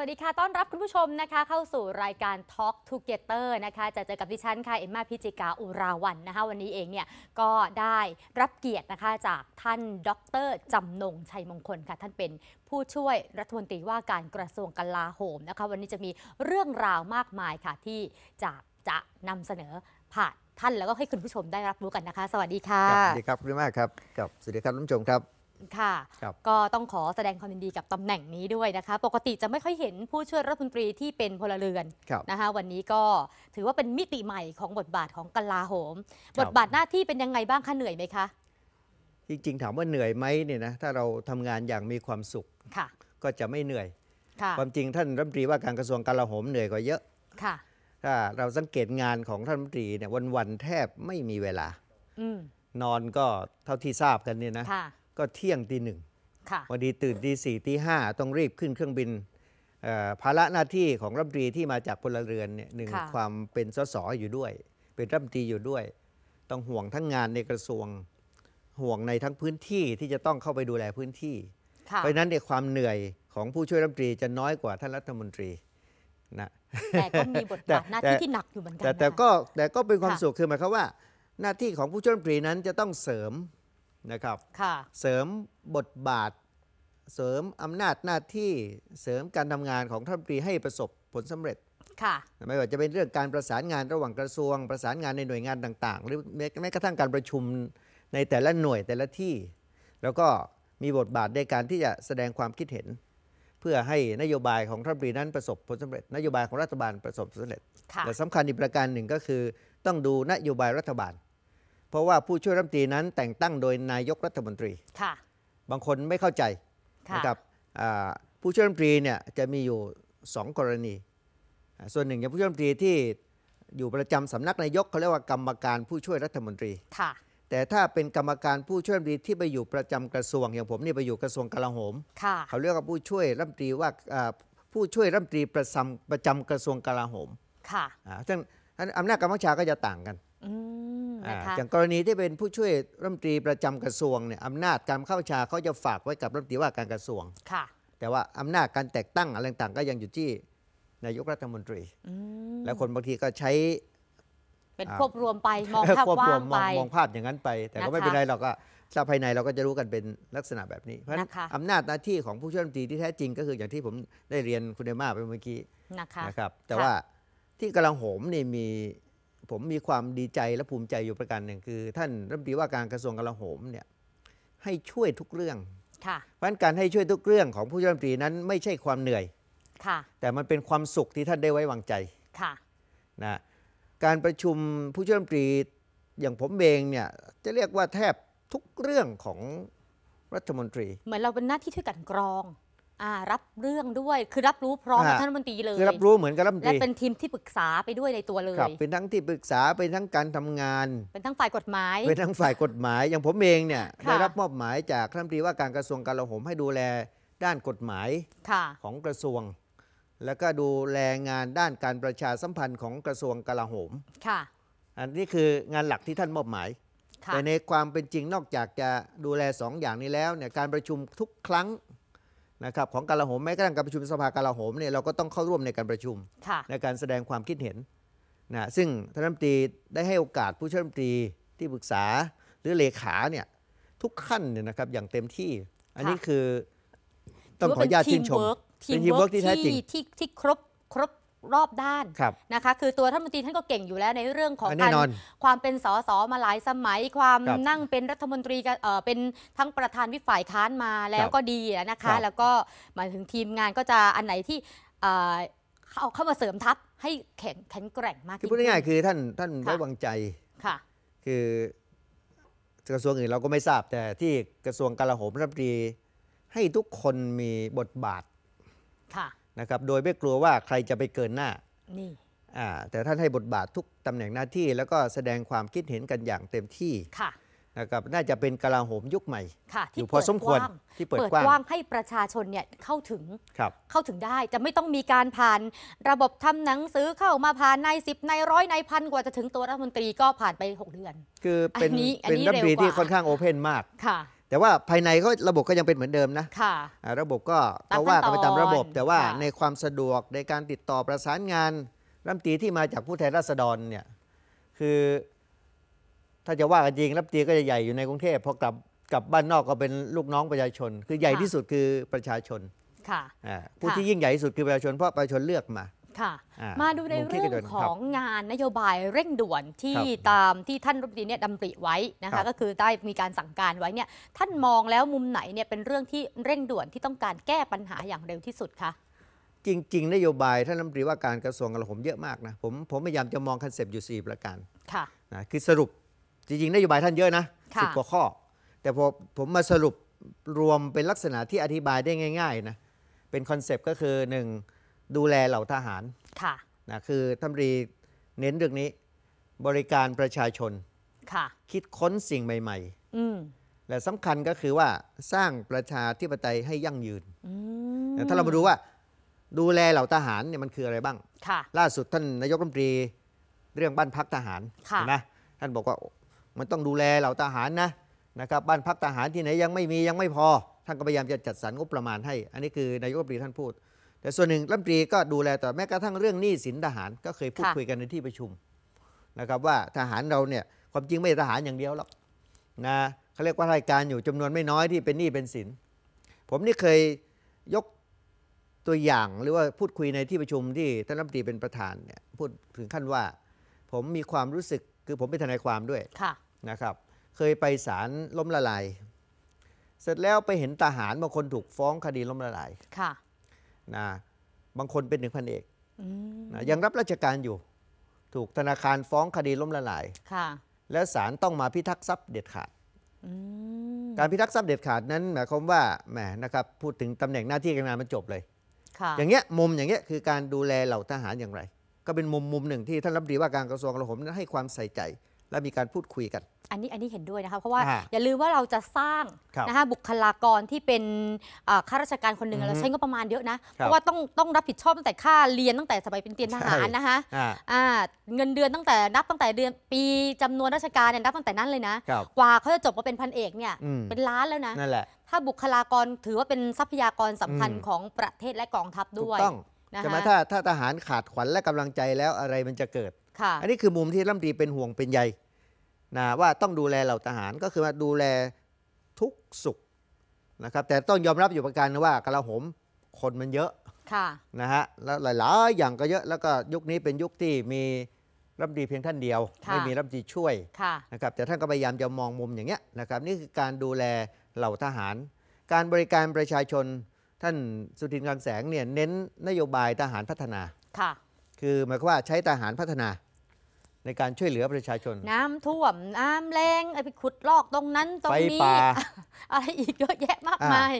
สวัสดีค่ะ ต้อนรับคุณผู้ชมนะคะเข้าสู่รายการ Talk Together นะคะ จะเจอกับดิฉันค่ะเอ็มมาพิจิกาอุราวันนะคะ วันนี้เองเนี่ยก็ได้รับเกียรตินะคะจากท่านดรจำนงชัยมงคลค่ะ ท่านเป็นผู้ช่วยรัฐมนตรีว่าการกระทรวงกลาโหมนะคะวันนี้จะมีเรื่องราวมากมายค่ะที่จะจะนำเสนอผ่าน ท่านแล้วก็ให้คุณผู้ชมได้รับรู้กันนะคะ สวัสดีค่ะ สวัสดีครับคุณมากครับกับ สวัสดีครับท่านผู้ชมครับค่ะ ก็ต้องขอแสดงความยินดีกับตำแหน่งนี้ด้วยนะคะ ปกติจะไม่ค่อยเห็นผู้ช่วยรัฐมนตรีที่เป็นพลเรือนนะคะ วันนี้ก็ถือว่าเป็นมิติใหม่ของบทบาทของกลาโหม บทบาทหน้าที่เป็นยังไงบ้างคะ เหนื่อยไหมคะ จริงๆถามว่าเหนื่อยไหมเนี่ยนะ ถ้าเราทำงานอย่างมีความสุข ก็จะไม่เหนื่อย ความจริงท่านรัฐมนตรีว่าการกระทรวงกลาโหมเหนื่อยกว่าเยอะค่ะถ้าเราสังเกตงานของท่านรัฐมนตรีเนี่ย วันๆแทบไม่มีเวลานอนก็เท่าที่ทราบกันเนี่ยนะก็เที่ยงตีหนึ่งวันดีตื่นตีสี่ตีห้าต้องรีบขึ้นเครื่องบิน ภาระหน้าที่ของรัฐมนตรีที่มาจากพลเรือนเนี่ยหนึ่งความเป็นสสอยู่ด้วย เป็นรัฐมนตรีอยู่ด้วย ต้องห่วงทั้งงานในกระทรวงห่วงในทั้งพื้นที่ที่จะต้องเข้าไปดูแลพื้นที่ เพราะนั้นในความเหนื่อยของผู้ช่วยรัฐมนตรีจะน้อยกว่าท่านรัฐมนตรีนะแต่ก็มีบทบาทหน้าที่ที่หนักอยู่เหมือนกันแต่แต่ก็แต่ก็เป็นความสุขคือหมายความว่า หน้าที่ของผู้ช่วยรัฐมนตรีนั้นจะต้องเสริมนะครับเสริมบทบาทเสริมอำนาจหน้าที่เสริมการทำงานของท่านปรีให้ประสบผลสำเร็จไม่ว่าจะเป็นเรื่องการประสานงานระหว่างกระทรวงประสานงานในหน่วยงานต่างๆ หรือแม้กระทั่งการประชุมในแต่ละหน่วยแต่ละที่ แล้วก็มีบทบาทในการที่จะแสดงความคิดเห็น เพื่อให้นโยบายของ่านปรีนั้นประสบ ผลสำเร็จ นโยบายของรัฐบาลประสบผลสำเร็จแต่สำคัญอีกประการหนึ่งก็คือ ต้องดูนโยบายรัฐบาลเพราะว่าผู้ช่วยรัฐมนตรีนั้นแต่งตั้งโดยนายกรัฐมนตรีค่ะ บางคนไม่เข้าใจะนะครับผู้ช่วยรัฐมนตรีเนี่ยจะมีอยู่2กรณี ส่วนหนึ่งอย่างผู้ช่วยรัฐมนตรีที่อยู่ประจำสำนักนายกเขาเรียกว่ากรรมการผู้ช่วยรัฐมนตรีค่ะ แต่ถ้าเป็นกรรมการผู้ช่วยรัฐมนตรีที่ไปอยู่ประจำกระทรวงอย่างผมนี่ไปอยู่กระทรวงกลาโหมค่ะเขาเรียกว่าผู้ช่วยรัฐมนตรีว่าผู้ช่วยรัฐมนตรีประจำประจำกระทรวงกลาโหม ค่ะอ่าซึ่งอนอำนาจกรรมชาก็จะต่างกันะคะอย่างกรณีที่เป็นผู้ช่วยรัฐมนตรีประจำกระทรวงเนี่ยอำนาจการเข้าชาเขาจะฝากไว้กับรัฐมนตรีว่าการกระทรวงค่ะแต่ว่าอำนาจการแต่งตั้งอะไรต่างก็ยังอยู่ที่นายกรัฐมนตรีและคนบางทีก็ใช้เป็นควบรวมไปมองภาพว่างไปมองภาพอย่างนั้นไป แต่ก็ไม่เป็นไรเราก็ถ้าภายในเราก็จะรู้กันเป็นลักษณะแบบนี้ เพราะอำนาจหน้าที่ของผู้ช่วยรัฐมนตรีที่แท้จริงก็คืออย่างที่ผมได้เรียนคุณเดมาไปเมื่อกี้นะครับแต่ว่าที่กำลังโหมนี่มีผมมีความดีใจและภูมิใจอยู่ประการหนึ่งคือ ท่านรัฐมนตรีว่าการกระทรวงกลาโหมเนี่ยให้ช่วยทุกเรื่องเพราะฉะนั้นการให้ช่วยทุกเรื่องของผู้ช่วยรัฐมนตรีนั้นไม่ใช่ความเหนื่อย แต่มันเป็นความสุขที่ท่านได้ไว้วางใจนะ การประชุมผู้ช่วยรัฐมนตรีอย่างผมเองเนี่ยจะเรียกว่าแทบทุกเรื่องของรัฐมนตรี เหมือนเราเป็นหน้าที่ช่วยกันกรองรับเรื่องด้วย คือรับรู้พร้อมกับท่านรัฐมนตรีเลยคือรับรู้เหมือนกับรัฐมนตรีและเป็นทีมที่ปรึกษาไปด้วยในตัวเลยครับเป็นทั้งที่ปรึกษาเป็นทั้งการทำงาน เป็นทั้งฝ่ายกฎหมาย เป็นทั้งฝ่ายกฎหมายอย่างผมเองเนี่ยได้รับมอบหมายจากรัฐมนตรีว่าการกระทรวงกลาโหม ให้ดูแลด้านกฎหมายของกระทรวง แล้วก็ดูแลงานด้านการประชาสัมพันธ์ของกระทรวงกลาโหมค่ะอันนี้คืองานหลักที่ท่านมอบหมายแต่ในความเป็นจริงนอกจากจะดูแลสองอย่างนี้แล้วเนี่ยการประชุมทุกครั้งนะครับของการละหมแม้กระทั่งการประชุมสภาการละหมเนี่ยเราก็ต้องเข้าร่วมในการประชุมในการแสดงความคิดเห็นนะซึ่งท่านรัฐมนตรีได้ให้โอกาสผู้ช่วยรัฐมนตรีที่ปรึกษาหรือเลขาเนี่ยทุกขั้นเนี่ยนะครับอย่างเต็มที่ อันนี้คือต้องขออนุญาตชื่นชมเป็นทีมเวิร์กที่แท้จริงที่ครบครบรอบด้านนะคะคือตัวท่านมนตรีท่านก็เก่งอยู่แล้วในเรื่องของการความเป็นสสมาหลายสมัยความนั่งเป็นรัฐมนตรีเป็นทั้งประธานวิฝ่ายค้านมาแล้วก็ดีนะคะแล้วก็มาถึงทีมงานก็จะอันไหนที่เข้าเข้ามาเสริมทัพให้แข็งแข็งแกร่งมากขึ้นคือพูดง่ายๆคือ ท่านท่านไว้วางใจค่ะคือกระทรวงอื่นเราก็ไม่ทราบแต่ที่กระทรวงกลาโหมรัฐมนตรีให้ทุกคนมีบทบาทค่ะนะครับ โดยไม่กลัวว่าใครจะไปเกินหน้า นี่ แต่ท่านให้บทบาททุกตำแหน่งหน้าที่ แล้วก็แสดงความคิดเห็นกันอย่างเต็มที่ ค่ะ นะครับ น่าจะเป็นกลาโหมยุคใหม่อยู่พอสมควรที่เปิดกว้างให้ประชาชนเนี่ยเข้าถึง เข้าถึงได้ จะไม่ต้องมีการผ่านระบบทำหนังสือเข้ามาผ่านในสิบในร้อยในพันกว่าจะถึงตัวรัฐมนตรีก็ผ่านไป 6 เดือน คือเป็นเป็นรัฐมนตรีที่ค่อนข้างโอเพนมาก ค่ะแต่ว่าภายในก็ระบบก็ยังเป็นเหมือนเดิมนะค่ะระบบก็ก็ว่ากันไปตามระบบแต่ว่าในความสะดวกในการติดต่อประสานงานรัฐมนตรีที่มาจากผู้แทนราษฎรเนี่ยคือถ้าจะว่ากันจริงรัฐมนตรีก็จะใหญ่อยู่ในกรุงเทพพอกลับกลับบ้านนอกก็เป็นลูกน้องประชาชน คือใหญ่ที่สุดคือประชาชนค่ะผู้ที่ยิ่งใหญ่ที่สุดคือประชาชน เพราะประชาชนเลือกมาค่ะมาดูในเรื่องของงานนโยบายเร่งด่วนที่ตามที่ท่านรัฐมนตรีเนี่ยดำริไว้นะคะก็คือได้มีการสั่งการไว้เนี่ยท่านมองแล้วมุมไหนเนี่ยเป็นเรื่องที่เร่งด่วนที่ต้องการแก้ปัญหาอย่างเร็วที่สุดคะจริงๆ นโยบายท่านรัฐมนตรีว่าการกระทรวงกลาโหมเยอะมากนะผมผมพยายามจะมองคอนเซปต์อยู่4 ประการค่ะนะคือสรุปจริงๆนโยบายท่านเยอะนะสิบกว่าข้อ แต่พอผมมาสรุปรวมเป็นลักษณะที่อธิบายได้ง่ายๆนะเป็นคอนเซปต์ก็คือหนึ่งดูแลเหล่าทหาร ค่ะ นะคือท่านรีเน้นเรื่องนี้บริการประชาชน ค่ะ คิดค้นสิ่งใหม่ๆ และสำคัญก็คือว่าสร้างประชาธิปไตยให้ยั่งยืนถ้าเรามาดูว่า ดูแลเหล่าทหารเนี่ยมันคืออะไรบ้าง ค่ะ ล่าสุดท่านนายกรัฐมนตรีเรื่องบ้านพักทหารนะท่านบอกว่ามันต้องดูแลเหล่าทหารนะนะครับบ้านพักทหารที่ไหนยังไม่มียังไม่พอท่านก็พยายามจะจัดสรรงบประมาณ ให้อันนี้คือนายกรัฐมนตรีท่านพูดแต่ส่วนหนึ่งรัฐมนตรี ก็ดูแลต่อ แม้กระทั่งเรื่องหนี้สินทหารก็เคยพูดคุยกันในที่ประชุมนะครับ ว่าทหารเราเนี่ยความจริงไม่ทหารอย่างเดียวหรอกนะเขาเรียกว่ารายการอยู่จำนวนไม่น้อยที่เป็นหนี้เป็นสิน ผมนี่เคยยกตัวอย่างหรือว่าพูดคุยในที่ประชุมที่ท่านรัฐมนตรีเป็นประธานเนี่ยพูดถึงขั้นว่า ผมมีความรู้สึกคือผมเป็นทนายความด้วยะนะครับ เคยไปศาลล้มละลาย เสร็จแล้วไปเห็นทหารบางคนถูกฟ้องคดีล้มละลายค่ะนะบางคนเป็นหนึ่งพันเอกนะยังรับราชการอยู่ ถูกธนาคารฟ้องคดีล้มละลายและศาลต้องมาพิทักษ์ทรัพย์เด็ดขาดการพิทักษ์ทรัพย์เด็ดขาดนั้นหมายความว่าแหมนะครับพูดถึงตำแหน่งหน้าที่การงานมันจบเลยอย่างเงี้ยมุมอย่างเงี้ยคือการดูแลเหล่าทหารอย่างไร ก็เป็นมุมมุมหนึ่งที่ท่านรับดีว่าการกระทรวงกลาโหมนั้นให้ความใส่ใจและมีการพูดคุยกัน อันนี้อันนี้เห็นด้วยนะคะเพราะว่าอย่าลืมว่าเราจะสร้างนะคะบุคลากรที่เป็นข้าราชการคนหนึ่งเราใช้ก็ประมาณเยอะนะ เพราะว่าต้องต้องรับผิดชอบตั้งแต่ค่าเรียนตั้งแต่สมัยเป็นเตรียมทหารนะคะเงินเดือนตั้งแต่นับตั้งแต่เดือน ปีจำนวนราชการเนี่ยนับตั้งแต่นั้นเลยนะ กว่าเขาจะจบมาเป็นพันเอกเนี่ยเป็นล้านแล้วนะนั่นแหละถ้าบุคลากรถือว่าเป็นทรัพยากรสำคัญของประเทศและกองทัพด้วยถูกต้องใช่ไหมถ้าถ้าทหารขาดขวัญและกำลังใจแล้วอะไรมันจะเกิดอันนี้คือมุมที่รัฐมนตรีเป็นห่วงเป็นใยนะว่าต้องดูแลเหล่าทหารก็คือว่าดูแลทุกสุขนะครับแต่ต้องยอมรับอยู่ประการนะว่ากระหมคนมันเยอะะนะฮะแล้วหลายๆอย่างก็เยอะแล้วก็ยุคนี้เป็นยุคที่มีรับมีเพียงท่านเดียวไม่มีรับมีช่วยะนะครับแต่ท่านก็พยายามจะมองมุมอย่างเงี้ยนะครับนี่คือการดูแลเหล่าทหาร การบริการประชาชนท่านสุทินกลังแสงเนี่ยเน้นนโยบายทหารพัฒนาค่ะคือหมายความว่าใช้ทหารพัฒนาในการช่วยเหลือประชาชน น้ำท่วม น้ำแรงไอ้ไปขุดลอกตรงนั้นตรงนี้ไฟป่าอะไรอีกเยอะแยะมากมาย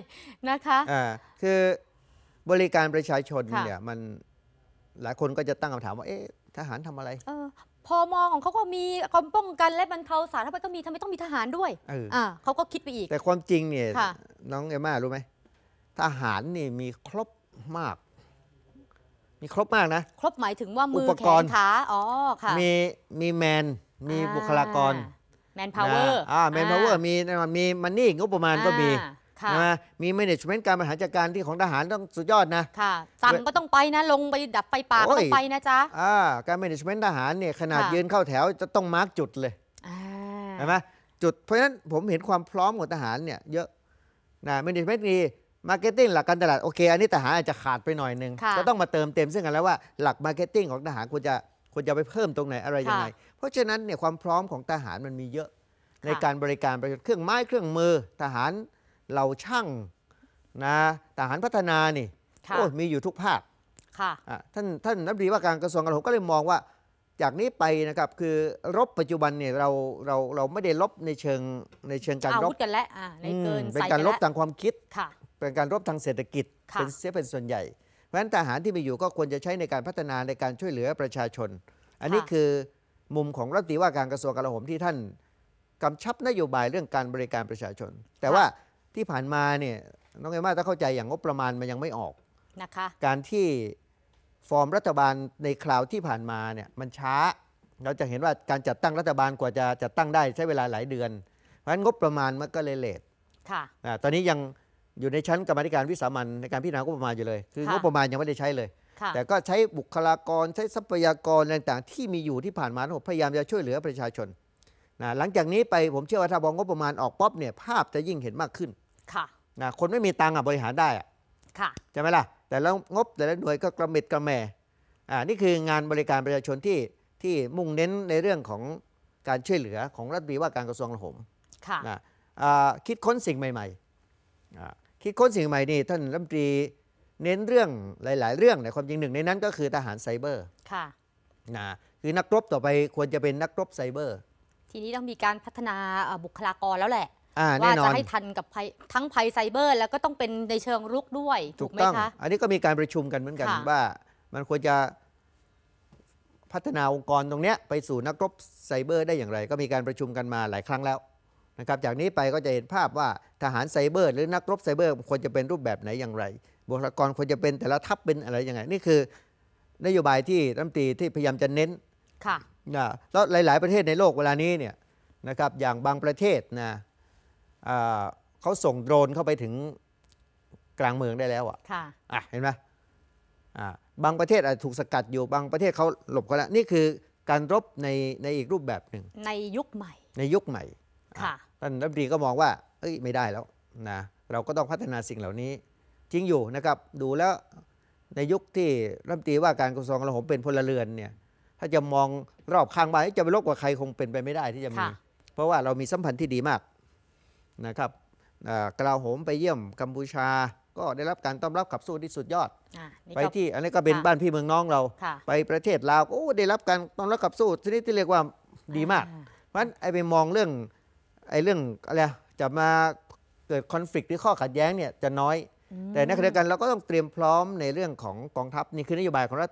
นะคะอ่าคือบริการประชาชนเนี่ยมัน หลายคนก็จะตั้งคำถามว่าเอ๊ะทหารทำอะไร เออพมของเขาก็มีกรมป้องกันและบรรเทาสาธารณภัยก็มีทำไมต้องมีทหารด้วยเอ่าเขาก็คิดไปอีก แต่ความจริงเนี่ยน้องเอมม่ารู้ไหมทหารนี่มีครบมากมีครบมากนะครบหมายถึงว่ามืออแขนขาอ๋อค่ะมีมีแมน มีบุคลากรแมนพาวเวอร์ อ่า แมนพาวเวอร์ มีมีมันนี่งบประมาณก็มีนะมีแมネจเมนต์การบริหารจัดการที่ของทหารต้องสุดยอดนะ ค่ะสั่งก็ต้องไปนะ ลงไปดับไฟป่าก็ต้องไปนะจ๊ะอ่าการแมเนจเมนต์ทหารเนี่ยขนาดยืนเข้าแถวจะต้องมาร์กจุดเลยใช่ไหมจุดเพราะฉะนั้นผมเห็นความพร้อมของทหารเนี่ยเยอะนะแมเนจเมนต์ดีมาร์เก็ตติ้งหลักการตลาดโอเคอันนี้ทหารอาจจะขาดไปหน่อยนึงก็ต้องมาเติมเต็มซึ่งกันแล้วว่าหลักมาร์เก็ตติ้งของทหารควรจะควรจะไปเพิ่มตรงไหนอะไรยังไงเพราะฉะนั้นเนี่ยความพร้อมของทหารมันมีเยอะในการบริการประชาชนเครื่องไม้เครื่องมือทหารเราช่างนะทหารพัฒนานี่โอ้มีอยู่ทุกภาคท่านท่านรัฐมนตรีว่าการกระทรวงกลาโหมก็เลยมองว่าจากนี้ไปนะครับคือรบปัจจุบันเนี่ยเราเราเราไม่ได้รบในเชิงในเชิงการรบกันแลวในเกินเป็นการรบทางความคิดค่ะเป็นการรบทางเศรษฐกิจเป็นเสียเป็นส่วนใหญ่ เพราะฉะนั้นทหารที่มีอยู่ก็ควรจะใช้ในการพัฒนาในการช่วยเหลือประชาชน อันนี้คือมุมของรัฐีว่าการกระทรวงกลาโหมที่ท่านกำชับนโยบายเรื่องการบริการประชาชน แต่ว่าที่ผ่านมาเนี่ย น้องเอมาถ้าเข้าใจอย่างงบประมาณมันยังไม่ออกนะคะการที่ฟอร์มรัฐบาลในคราวที่ผ่านมาเนี่ยมันช้า เราจะเห็นว่าการจัดตั้งรัฐบาลกว่าจะจัดตั้งได้ใช้เวลาหลายเดือน เพราะฉะนั้นงบประมาณมันก็เลยเลทค่ะตอนนี้ยังอยู่ในชั้นกรรมธิการวิสามันในการพิจารณางบประมาณอยู่เลยคืองบประมาณยังไม่ได้ใช้เลยแต่ก็ใช้บุคลากรใช้ทรัพยากรต่างๆ ที่มีอยู่ที่ผ่านมาทั้งหมดพยายามจะช่วยเหลือประชาชนนะหลังจากนี้ไปผมเชื่อว่าถ้าบองงบประมาณออกป๊อปเนี่ยภาพจะยิ่งเห็นมากขึ้นค่ะนะคนไม่มีตังค์บริหารได้ค่ะใช่ไหมล่ะแต่แล้วงบแต่ละหน่วยก็กระเม็ดกระแหมอ่านี่คืองานบริการประชาชนที่ที่มุ่งเน้นในเรื่องของการช่วยเหลือของรัฐบีว่าการกระทรวงกลาโหมค่ะนะคิดค้นสิ่งใหม่ๆอ่าคิดค้นสิ่งใหม่นี่ท่านรัฐมนตรีเน้นเรื่องหลาย ๆ เรื่องในความจริงหนึ่ง ในนั้นก็คือทหารไซเบอร์ค่ะนะคือนักรบต่อไปควรจะเป็นนักรบไซเบอร์ ทีนี้ต้องมีการพัฒนาบุคลากรแล้วแหละ ว่าจะให้ทันกับทั้งภัยไซเบอร์แล้วก็ต้องเป็นในเชิงรุกด้วย ถูกไหมคะอันนี้ก็มีการประชุมกันเหมือนกัน ว่า มันควรจะพัฒนาองค์กรตรงนี้ไปสู่นักรบไซเบอร์ได้อย่างไร ก็มีการประชุมกันมาหลายครั้งแล้วนะครับจากนี้ไปก็จะเห็นภาพว่าทหารไซเบอร์ หรือนักรบไซเบอร์ควรจะเป็นรูปแบบไหนอย่างไรบุคลากรควรจะเป็นแต่ละทัพเป็นอะไรยังไง นี่คือ นโยบายที่รัฐมนตรีที่พยายามจะเน้น ค่ะ นะ แล้วหลาย ๆประเทศในโลกเวลานี้เนี่ยนะครับ อย่างบางประเทศนะเขาส่งโดรนเข้าไปถึงกลางเมืองได้แล้วอ่ะ ค่ะอ่ะเห็นไหมอ่บางประเทศอาจถูกสกัดอยู่บางประเทศเขาหลบกันแล้ว นี่คือการรบในในอีกรูปแบบหนึ่งในยุคใหม่ ในยุคใหม่ท่านรัฐมนตรีก็มองว่าเอ้ยไม่ได้แล้วนะเราก็ต้องพัฒนาสิ่งเหล่านี้จริงอยู่นะครับดูแล้วในยุคที่รัฐมนตรีว่าการกระทรวงกลาโหมเป็นพลเรือนเนี่ยถ้าจะมองรอบข้างบ้านจะไปลบกว่าใครคงเป็นไปไม่ได้ที่จะมีเพราะว่าเรามีสัมพันธ์ที่ดีมากนะครับกลาโหมไปเยี่ยมกัมพูชา ก็ได้รับการต้อนรับขับสู้ที่สุดยอดอไปที่อันนี้ก็เป็นบ้านพี่เมืองน้องเรา ไปประเทศลาวก็ได้รับการต้อนรับขับสู้ชนิดที่เรียกว่าดีมาก เพราะฉะนั้นไอ้ไปมองเรื่องไอ้เรื่องอะไรจะมาเกิดคอนฟ lict หรือข้อขัดแย้งเนี่ยจะน้อย แต่ในขณะเดียวกันเราก็ต้องเตรียมพร้อมในเรื่องของกองทัพนี่คือนโยบายของรัฐ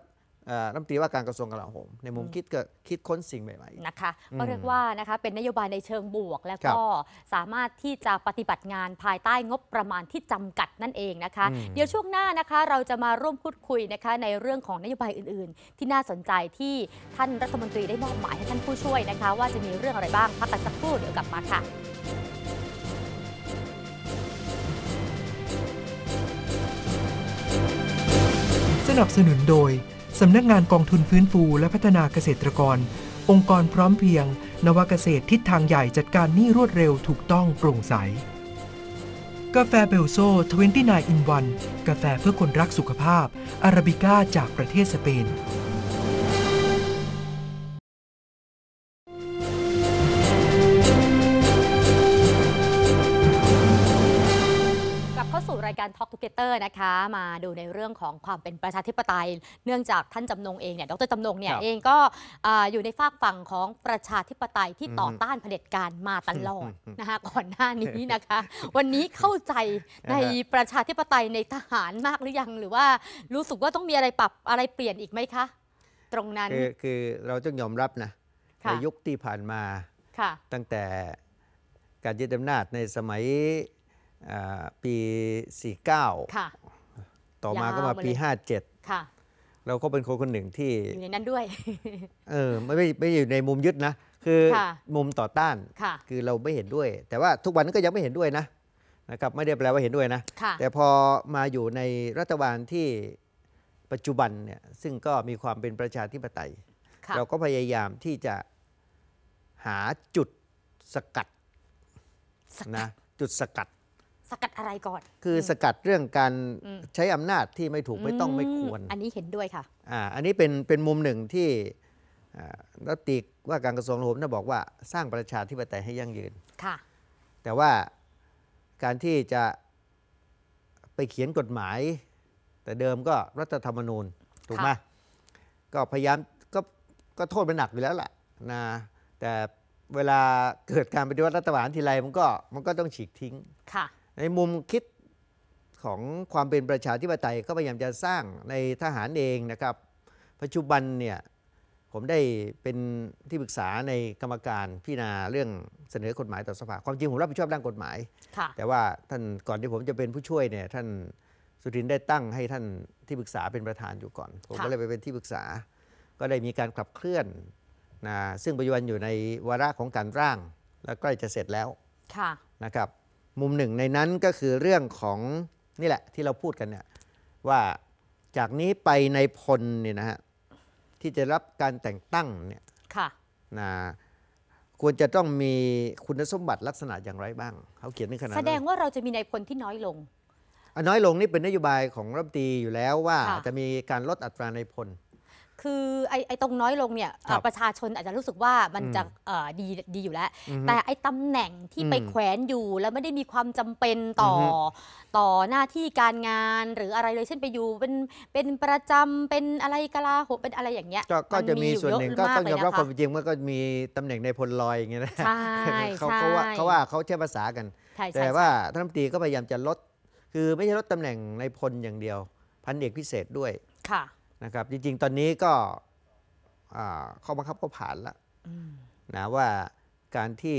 รัฐมนตรีว่าการกระทรวงกลาโหมในมุมคิดก็คิดค้นสิ่งใหม่ๆนะคะก็เรียกว่านะคะเป็นนโยบายในเชิงบวก และก็สามารถที่จะปฏิบัติงานภายใต้งบประมาณที่จำกัดนั่นเองนะคะเดี๋ยวช่วงหน้านะคะ เราจะมาร่วมพูดคุยนะคะในเรื่องของนโยบายอื่นๆ ที่น่าสนใจที่ท่านรัฐมนตรีได้มอบหมายให้ท่านผู้ช่วยนะคะว่าจะมีเรื่องอะไรบ้างพักกันสักครู่เดี๋ยวกลับมาค่ะสนับสนุนโดยสำนักงานกองทุนฟื้นฟูและพัฒนาเกษตรกร องค์กรพร้อมเพียง นวเกษตรทิศทางใหญ่จัดการหนี้รวดเร็วถูกต้องโปร่งใส กาแฟเบลโซ29 in 1 กาแฟเพื่อคนรักสุขภาพ อาราบิก้าจากประเทศสเปนการท็อกทูเกเตอร์นะคะมาดูในเรื่องของความเป็นประชาธิปไตยเนื่องจากท่านจำนงเองเนี่ย ดรจำนงเนี่ยเองก็ออยู่ในฝากฝั่งของประชาธิปไตยที่ต่อต้านเผด็จการมาตลอดนะคะก่อนหน้านี้นะคะ วันนี้เข้าใจในประชาธิปไตยในทหารมากหรือยัง หรือว่ารู้สึกว่าต้องมีอะไรปรับอะไรเปลี่ยนอีกไหมคะตรงนั้นคือคอเราต้องยอมรับนะในยุคที่ผ่านมาตั้งแต่การยึดอำนาจในสมัยปี 49ต่อมาก็มาปี 57ค่ะเราก็เป็นคนคนหนึ่งที่อยู่ในนั้นด้วย เออไม่ไม่อยู่ในมุมยึดนะคือมุมต่อต้านคือเราไม่เห็นด้วย แต่ว่าทุกวันก็ยังไม่เห็นด้วยนะนะครับไม่ได้แปลว่าเห็นด้วยนะแต่พอมาอยู่ในรัฐบาลที่ปัจจุบันเนี่ยซึ่งก็มีความเป็นประชาธิปไตยเราก็พยายามที่จะหาจุดสกัดนะจุดสกัดสกัดอะไรก่อน คือสกัดเรื่องการใช้อำนาจที่ไม่ถูกไม่ต้องไม่ควร อันนี้เห็นด้วยค่ะ อ่าอันนี้เป็นเป็นมุมหนึ่งที่รัฐตกว่าการกระทรวงโหมนะบอกว่าสร้างประชาธิปไตยให้ยั่งยืน ค่ะ แต่ว่าการที่จะไปเขียนกฎหมาย แต่เดิมก็รัฐธรรมนูญถูกไหมก็พยายามก็ก็โทษมันหนักอยู่แล้วล่ะนะ แต่เวลาเกิดการปฏิวัติรัฐบาลทีไรมันก็มันก็ต้องฉีกทิ้ง ค่ะในมุมคิดของความเป็นประชาธิปไตยก็พยายามจะสร้างในทหารเองนะครับ ปัจจุบันเนี่ย ผมได้เป็นที่ปรึกษาในกรรมการพิจารณาเรื่องเสนอกฎหมายต่อสภา ความจริงผมรับผิดชอบด้านกฎหมาย แต่ว่าท่านก่อนที่ผมจะเป็นผู้ช่วยเนี่ยท่านสุรินได้ตั้งให้ท่านที่ปรึกษาเป็นประธานอยู่ก่อน ผมก็เลยไปเป็นที่ปรึกษา ก็ได้มีการขับเคลื่อนนะซึ่งปัจจุบันอยู่ในวาระของการร่าง และใกล้จะเสร็จแล้วนะครับมุมหนึ่งในนั้นก็คือเรื่องของ นี่แหละ ที่เราพูดกันเนี่ยว่าจากนี้ไปในพลเนี่ยนะฮะที่จะรับการแต่งตั้งเนี่ยค่ะนะควรจะต้องมีคุณสมบัติลักษณะอย่างไรบ้างเขาเขียนในขนาดแสดงว่าเราจะมีในพลที่น้อยลงน้อยลงนี่เป็นนโยบายของรัฐมนตรีอยู่แล้วว่าจะมีการลดอัตราในพลคือ ไอ้ไอตรงน้อยลงเนี่ยรประชาชนอาจจะรู้สึกว่ามันจะดีดีอยู่แล้ว แต่ไอ้ตำแหน่งที่ไปแขวนอยู่แล้วไม่ได้มีความจำเป็นต่อ ต่อหน้าที่การงาน หรืออะไรเลยเช่นไปอยู่เป็นเป็นประจำเป็นอะไรกลาโหเป็นอะไรอย่างเงี้ย ก็จะมีส่วนหนึ่งก็ต้องยอมรับความจริงว่าก็มีตำแหน่งในพลลอยอย่างเงี้ยนะใช่เขาเขาว่าเขาว่าเขาใชภาษากัน แต่ว่าท่านรัฐมนตรีก็พยายามจะลด คือไม่ใช่ลดตำแหน่งในพลอย่างเดียว พันเอกพิเศษด้วยค่ะนะครับจริงๆ ตอนนี้ก็ข้อบังคับก็ผ่านแล้วนะว่าการที่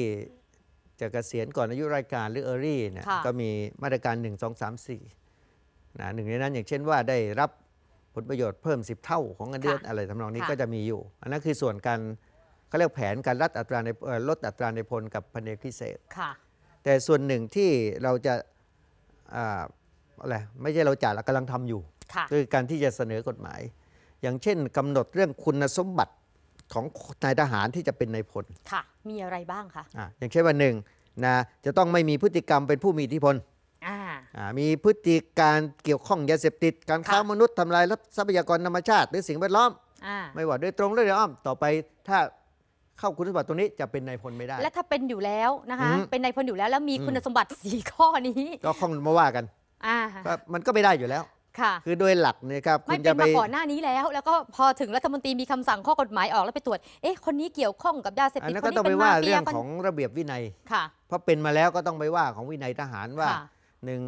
จะกะเกษียณก่อนอายุรายการหรือเออรี่เนี่ยก็มีมาตรการ 1 2 3 4นะหนึ่งในนั้นอย่างเช่นว่าได้รับผลประโยชน์เพิ่ม10เท่าของเงินเดือนอะไรทำนองนี้ก็จะมีอยู่ อันนั้นคือส่วนการเขาเรียกแผนการลดอัตราในลดอัตราในพลกับพันเอกพิเศษแต่ส่วนหนึ่งที่เราจะอะไรไม่ใช่เราจ่ายเรากำลังทำอยู่คือการที่จะเสนอกฎหมาย อย่างเช่น กำหนดเรื่องคุณสมบัติของนายทหารที่จะเป็นนายพลค่ะ มีอะไรบ้างคะอะอย่างเช่นว่าหนึ่งนะจะต้องไม่มีพฤติกรรมเป็นผู้มีอิทธิพล มีพฤติการเกี่ยวข้องยาเสพติด การค้ามนุษย์ทำลายทรัพยากรธรรมชาติหรือสิ่งแวดล้อมอไม่ว่าโดยตรงหรืออ้อม ต่อไปถ้าเข้าคุณสมบัติตรงนี้จะเป็นนายพลไม่ได้ และถ้าเป็นอยู่แล้วนะคะเป็นนายพลอยู่แล้วแล้วมีคุณสมบัติสีข้อนี้ ก็ข้องมาว่ากันอ่ามันก็ไม่ได้อยู่แล้วค่ะคือโดยหลักเนี่ยครับไม่เป็นมาก่อนหน้านี้แล้วแล้วก็ พอถึงรัฐมนตรีมีคำสั่งข้อกฎหมายออกแล้วไปตรวจเอ๊ะคนนี้เกี่ยวข้องกับยาเสพติดคนนี้เป็นมาเฟียก็ต้องไปว่าเรื่องของระเบียบวินัยค่ะเพราะเป็นมาแล้วก็ต้องไปว่าของวินัยทหารว่าหนึ่ง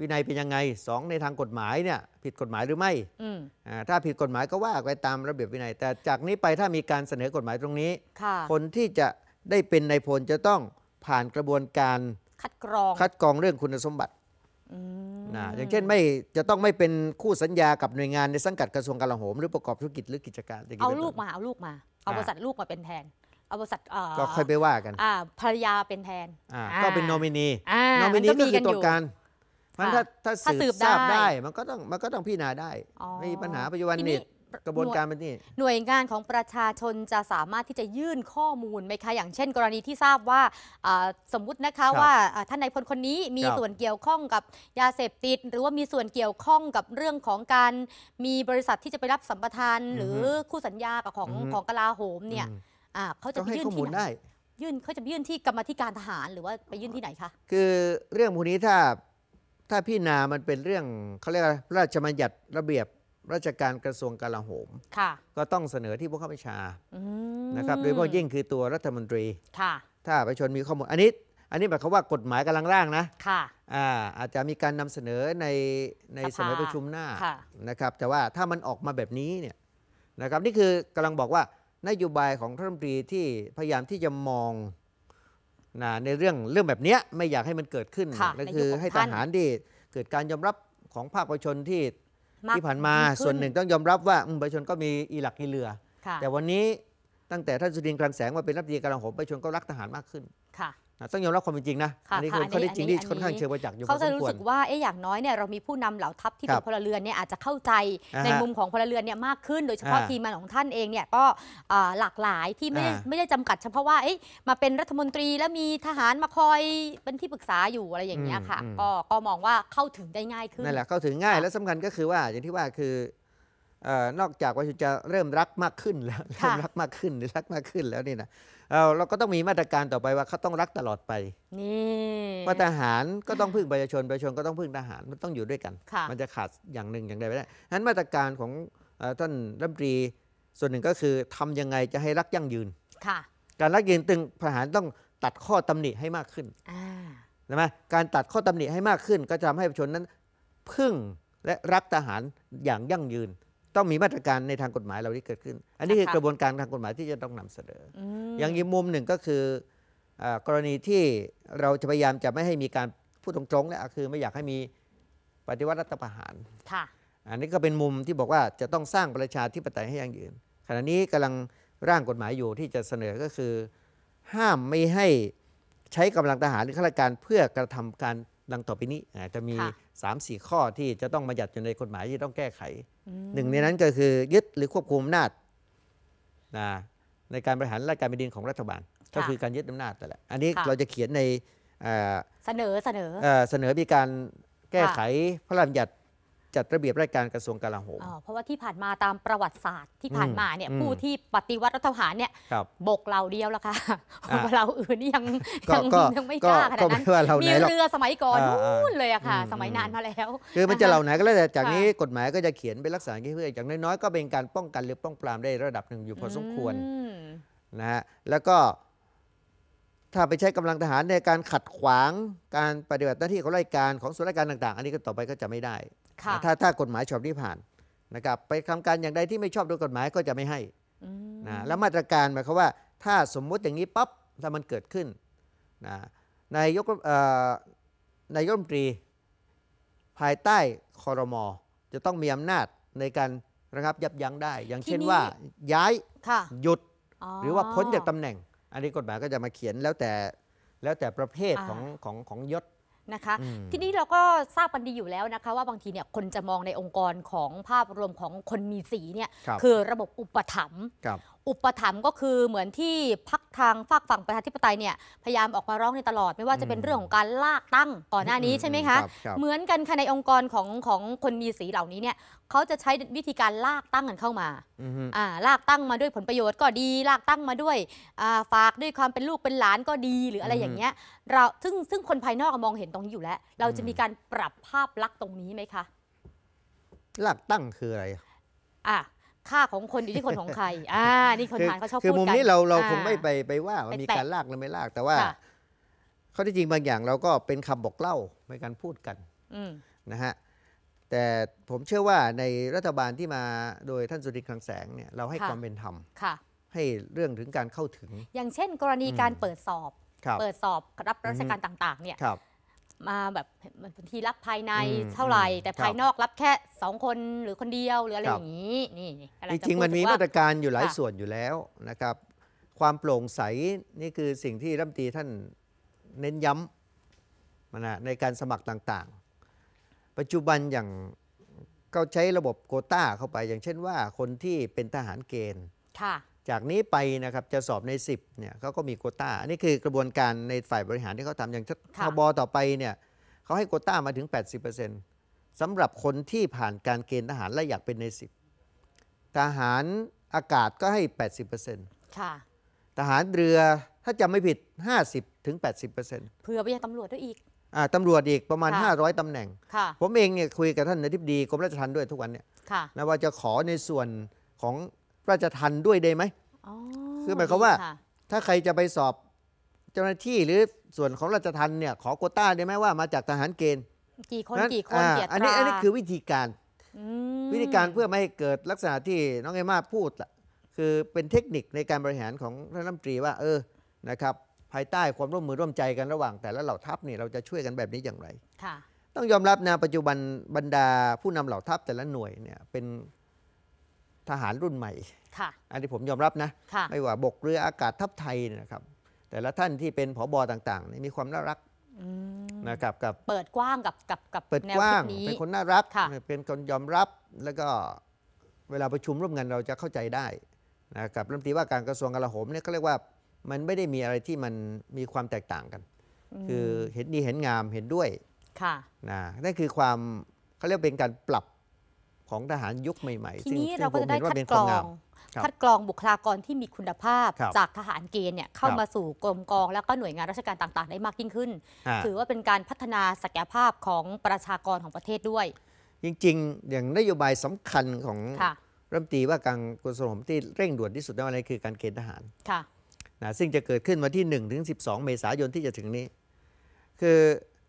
วินัยเป็นยังไงสองในทางกฎหมายเนี่ยผิดกฎหมายหรือไม่ถ้าผิดกฎหมายก็ว่าไปตามระเบียบวินัย แต่จากนี้ไปถ้ามีการเสนอกฎหมายตรงนี้คนที่จะได้เป็นนายพลจะต้องผ่านกระบวนการคัดกรองคัดกรองเรื่องคุณสมบัตินะอย่างเช่นไม่จะต้องไม่เป็น คู่สัญญากับหน่วยงานในสังกัดกระทรวงกลาโหมหรือประกอบธุรกิจหรือกิจการเอาลูกมาเอาลูกมาเอาบริษัทลูกมาเป็นแทนเอาบริษัทก็ค่อยไปว่ากันภรรยาเป็นแทนก็เป็นนอมินีนอมินีก็คือตัวการมันถ้าถ้าสืบทราบได้มันก็ต้องมันก็ต้องพิจารณาได้ไม่มีปัญหาปัจจุบันนี้กระบวนการเป็นนี่หน่วยงานของประชาชนจะสามารถที่จะยื่นข้อมูลไหมคะอย่างเช่น กรณีที่ทราบว่าสมมุตินะคะว่าท่านนายพลคนนี้มีส่วนเกี่ยวข้องกับยาเสพติด หรือว่ามีส่วนเกี่ยวข้องกับเรื่องของการมีบริษัทที่จะไปรับสัมปทาน หรือคู่สัญญากับของของกลาโหมเนี่ยเขาจะยื่นที่ไหนยื่นเขาจะยื่นที่กรรมธิการทหารหรือว่าไปยื่นที่ไหนคะคือเรื่องพวกนี้ถ้าถ้าพี่นามันเป็นเรื่องเขาเรียกว่ารราชบัญญัติระเบียบราชการกระทรวงกลาโหมก็ต้องเสนอที่ผู้ข้าราชานะครับโดยเฉพาะยิ่งคือตัวรัฐมนตรี ถ้าประชาชนมีข้อมูลอันนี้อันนี้หมายความว่ากฎหมายกำลังร่างนะอาอาจจะมีการนำเสนอในในสมัยประชุมหน้านะครับ แต่ว่าถ้ามันออกมาแบบนี้เนี่ยนะครับ นี่คือกำลังบอกว่านโยบายของรัฐมนตรีที่พยายามที่จะมองนะในเรื่องเรื่องแบบนี้ไม่อยากให้มันเกิดขึ้นก็คือให้ทหารดีเกิดการยอมรับของภาคประชาชนที่ที่ผ่านมาส่วนหนึ่งต้องยอมรับว่าประชาชนก็มีอีหลักอีเหลือ แต่วันนี้ตั้งแต่ท่านสุดินคลังแสงมาเป็นรัฐมนตรีกลาโหมประชาชนก็รักทหารมากขึ้นค่ะนะต้องยอมรับความเป็นจริงนะอันนี้คือข้อที่จริง ที่ค่อนข้างเชื่ประจักษ์อยู่พอสมควรเขาจะรู้สึกว่าเอ๊ะอย่างน้อยเนี่ยเรามีผู้นำเหล่าทัพที่เป็นพลเรือนเนี่ยอาจจะเข้าใจในมุมของพลเรือนเนี่ยมากขึ้น โดยเฉพาะทีมงานของท่านเองเนี่ยก็หลากหลายที่ไม่ได้ไม่ได้จำกัดเฉพาะว่าเอ๊ะมาเป็นรัฐมนตรีแล้วมีทหารมาคอยเป็นที่ปรึกษาอยู่อะไรอย่างเงี้ยค่ะก็ก็มองว่าเข้าถึงได้ง่ายขึ้นนั่นแหละเข้าถึงง่ายและสำคัญก็คือว่าอย่างที่ว่าคือนอกจากว่าจะเริ่มรักมากขึ้นแล้วเริ่มรักมากขึ้นหรือรักมากขึ้นแล้วนี่นะเราก็ต้องมีมาตรการต่อไปว่าเขาต้องรักตลอดไป นี่ว่าทหารก็ต้องพึ่งประชาชนประชาชนก็ต้องพึ่งทหารมันต้องอยู่ด้วยกัน มันจะขาดอย่างหนึ่งอย่างใดไม่ได้นั้นมาตรการของท่านรัฐมนตรีส่วนหนึ่งก็คือ ทำยังไงจะให้รักยั่งยืนค่ะการรักยืนตึงทหารต้องตัดข้อตำหนิให้มากขึ้นใช่ไหมการตัดข้อตำหนิให้มากขึ้น ก็จะทำให้ประชาชนนั้นพึ่งและรักทหารอย่างยั่งยืนต้องมีมาตรการในทางกฎหมายเหล่านี้เกิดขึ้น อันนี้คือกระบวนการทางกฎหมายที่จะต้องนำเสนอ อย่างอีกมุมหนึ่งก็คืออกรณีที่เราจะพยายามจะไม่ให้มีการพูดตรงๆและคือ ไม่อยากให้มีปฏิวัติรัฐประหารอันนี้ก็เป็นมุมที่บอกว่าจะต้องสร้างประชาธิปไตยให้ยั่งยืนขณะนี้กำลังร่างกฎหมายอยู่ที่จะเสนอก็คือ ห้ามไม่ให้ใช้กำลังทหารหรือข้าราชการเพื่อกระทำการดังต่อไปนี้จะมี 3-4 ข้อที่จะต้องมาหยัดอยู่ในกฎหมายที่ต้องแก้ไข หนึ่งในนั้นก็คือยึดหรือควบคุมอำนาจนะในการบริหารราชการแผ่นดินของรัฐบาล ก็คือการยึดอำนาจแต่ละอันนี้เราจะเขียนในเสนอ เสนอเสนอมีการแก้ไขพระราชบัญญัติจัดระเบียบราชการกระทรวงกลาโหมเพราะว่าที่ผ่านมาตามประวัติศาสตร์ที่ผ่านมาเนี่ย ผู้ที่ปฏิวัติรัฐประหารเนี่ยบบกเราเดียวละค่ะอ่เราอื่นนี่ยังยังไม่กล้าขนาดนั้นมีเรือสมัยก่อนนู่นเลยอะค่ะ สมัยนานมาแล้ว คือมันจะเหล่าไหนก็แล้วแต่จากนี้กฎหมายก็จะเขียนเป็นลักษณะนี้เพื่ออย่างน้อยๆก็เป็นการป้องกันหรือป้องปรามได้ระดับหนึ่งอยู่พอสมควรนะฮะแล้วก็ ถ้าไปใช้กำลังทหารในการขัดขวางการปฏิบัติหน้าที่ของรายการของส่วนราชการต่าง ๆ อันนี้ก็ต่อไปก็จะไม่ได้ถ้าถ้ากฎหมายฉบับนี้ผ่านนะครับไปทำาการอย่างใดที่ไม่ชอบด้วยกฎหมายก็จะไม่ให้นะแล้วมาตรการหมายความว่า ถ้าสมมุติอย่างนี้ปั๊บถ้ามันเกิดขึ้นนะนายกนายกรัฐมนตรีภายใต้คอรมอจะต้องมีอำนาจในการระงับยับยั้งได้ อย่างเช่นว่า ย้ายหยุดหรือว่าพ้นจากตำแหน่ง อันนี้กฎหมายก็จะมาเขียนแล้วแต่แล้วแต่ประเภทของของของยศนะคะทีนี้เราก็ทราบกันดีอยู่แล้วนะคะ ว่าบางทีเนี่ยคนจะมองในองค์กรของภาพรวมของคนมีสีเนี่ยคือระบบอุปถัมภ์อุปถัมภ์ก็คือเหมือนที่พักทางฝากฝั่งประชาธิปไตยเนี่ยพยายามออกมาร้องในตลอดไม่ว่าจะเป็นเรื่องของการลากตั้งก่อนหน้านี้ใช่ไหมคะ เหมือนกันค่ะในองค์กรของของคนมีสีเหล่านี้เนี่ยเขาจะใช้วิธีการลากตั้งกันเข้ามาอ่าลากตั้งมาด้วยผลประโยชน์ก็ดี ลากตั้งมาด้วยอ่าฝากด้วยความเป็นลูกเป็นหลานก็ดีหรืออะไรอย่างเงี้ย เราซึ่งซึ่งคนภายนอกมองเห็นตรงนี้อยู่แล้วเราจะมีการปรับภาพลักษณ์ตรงนี้ไหมคะ ลากตั้งคือ อะไรอ่ะค่าของคนอยู่ที่คนของใคร อ่า นี่คนผ่านเขาชอบพูดกันคือ มุมนี้เราเราคงไม่ไปไปว่ามันมีการลากหรือไม่ลากแต่ว่าข้อที่จริงบางอย่างเราก็เป็นคำบอกเล่าในการพูดกันนะฮะแต่ผมเชื่อว่าในรัฐบาลที่มาโดยท่านสุรินทร์คลังแสงเนี่ยเราให้ความเป็นธรรมให้เรื่องถึงการเข้าถึง อย่างเช่นกรณีการเปิดสอบเปิดสอบรับราชการต่าง ๆ เนี่ยมาแบบมันเป็นที่รับภายในเท่าไหร่ แต่ภายนอกรับแค่ 2 คนหรือคนเดียวหรืออะไรอย่างนี้นี่จริงมันมีมาตรการอยู่หลายส่วนอยู่แล้วนะครับ ความโปร่งใสนี่คือสิ่งที่รัฐมนตรีท่านเน้นย้ำมันนะในการสมัครต่างๆ ปัจจุบันอย่างก็ใช้ระบบโกต้าเข้าไปอย่างเช่นว่าคนที่เป็นทหารเกณฑ์จากนี้ไปนะครับ จะสอบใน 10เนี่ยเขาก็มีโคต้า อันนี้คือกระบวนการในฝ่ายบริหารที่เขาทำอย่างทบต่อไปเนี่ยเขาให้โคต้ามาถึง 80%สำหรับคนที่ผ่านการเกณฑ์ทหารและอยากเป็นใน 10 ทหารอากาศก็ให้ 80%ค่ะทหารเรือถ้าจำไม่ผิด 50 ถึง 80%เผื่อไปยังตำรวจด้วยอีกตำรวจอีกประมาณ 500 ตำแหน่ง ผมเองเนี่ยคุยกับท่านนายทิบดีกรมราชทัณฑ์ด้วยทุกวันเนี่ยนะว่าจะขอในส่วนของราชทันด้วยได้ไหมคือหมายความว่า ถ้าใครจะไปสอบ เจ้าหน้าที่หรือส่วนของราชทันเนี่ย ขอโคต้าได้ไหมว่า มาจากทหารเกณฑ์กี่คนกี่คนเกียรติอันนี้อันนี้คือวิธีการวิธีการเพื่อไม่ให้เกิดลักษณะที่น้องไอมาพูดละคือเป็นเทคนิคในการบริหารของรัฐมนตรีว่า เออนะครับ ภายใต้ความร่วมมือร่วมใจกันระหว่างแต่ละเหล่าทัพนี่เราจะช่วยกันแบบนี้อย่างไรต้องยอมรับนะปัจจุบันบรรดาผู้นำเหล่าทัพแต่ละหน่วยเนี่ยเป็นทหารรุ่นใหม่ อันนี้ผมยอมรับนะ ไม่ว่าบกเรืออากาศทัพไทยนะครับ แต่ละท่านที่เป็นผอบอต่างๆ มีความน่ารักนะครับกับเปิดกว้างกับกับกับเปิดกว้างเป็นคนน่ารัก เป็นคนยอมรับ แล้วก็เวลาประชุมร่วมกันเราจะเข้าใจได้นะครับรัฐมนตรีว่าการกระทรวงกลาโหมเนี่ยเขาเรียกว่ามันไม่ได้มีอะไรที่มันมีความแตกต่างกัน คือเห็นดีเห็นงามเห็นด้วยค่ะนะนั่นคือความเขาเรียกเป็นการปรับของทหารยุคใหม่ๆทีนี้เราก็จะได้คัดกรอง คัดกรองบุคลากรที่มีคุณภาพจากทหารเกณฑ์เนี่ยเข้ามาสู่กรมกองแล้วก็หน่วยงานราชการต่างๆ ได้มากยิ่งขึ้น ถือว่าเป็นการพัฒนาศักยภาพของประชากรของประเทศด้วย จริงๆ อย่างนโยบายสำคัญของรัฐมนตรีว่าการกระทรวงมที่เร่งด่วนที่สุดในวันนี้คือการเกณฑ์ทหารค่ะนะซึ่งจะเกิดขึ้นวันที่1ถึงสิเมษายนที่จะถึงนี้ คือ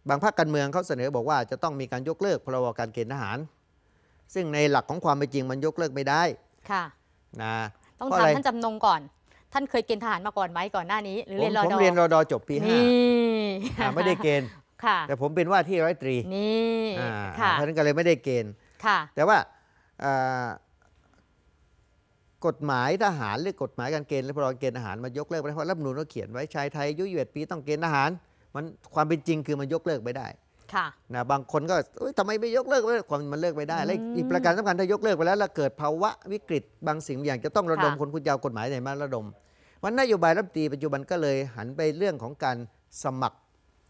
บางภาคการเมืองเขาเสนอบอกว่าจะต้องมีการยกเลิกพรบการเกณฑ์ทหารซึ่งในหลักของความเป็นจริงมันยกเลิกไม่ได้ ค่ะ นะ ต้องถามท่านจำนงก่อน ท่านเคยเกณฑ์ทหารมาก่อนไหมก่อนหน้านี้ หรือเรียนรอดอผมเรียนรอดอจบปีห้าไม่ได้เกณฑ์ ค่ะ แต่ผมเป็นว่าที่ร้อยตรี นี่ค่ะท่านก็เลยไม่ได้เกณฑ์ ค่ะ แต่ว่า กฎหมายทหาร หรือ กฎหมายการเกณฑ์และพรบเกณฑ์ทหารมายกเลิกไปเพราะรัฐมนูลเขาเขียนไว้ชายไทยอายุยี่สปีต้องเกณฑ์ทหาร มันความเป็นจริงคือมันยกเลิกไปได้ค่ะนะบางคนก็ทำไมไม่ยกเลิกไวความมันเลิกไปได้และอีกประการสำคัญถ้ายกเลิกไปแล้วเราเกิดภาวะวิกฤตบางสิ่งอย่างจะต้องระดม คนคุณยาวกฎหมายไหนมาระดมวันนโยบายรัฐตีปัจจุบันก็เลยหันไปเรื่องของการสมัคร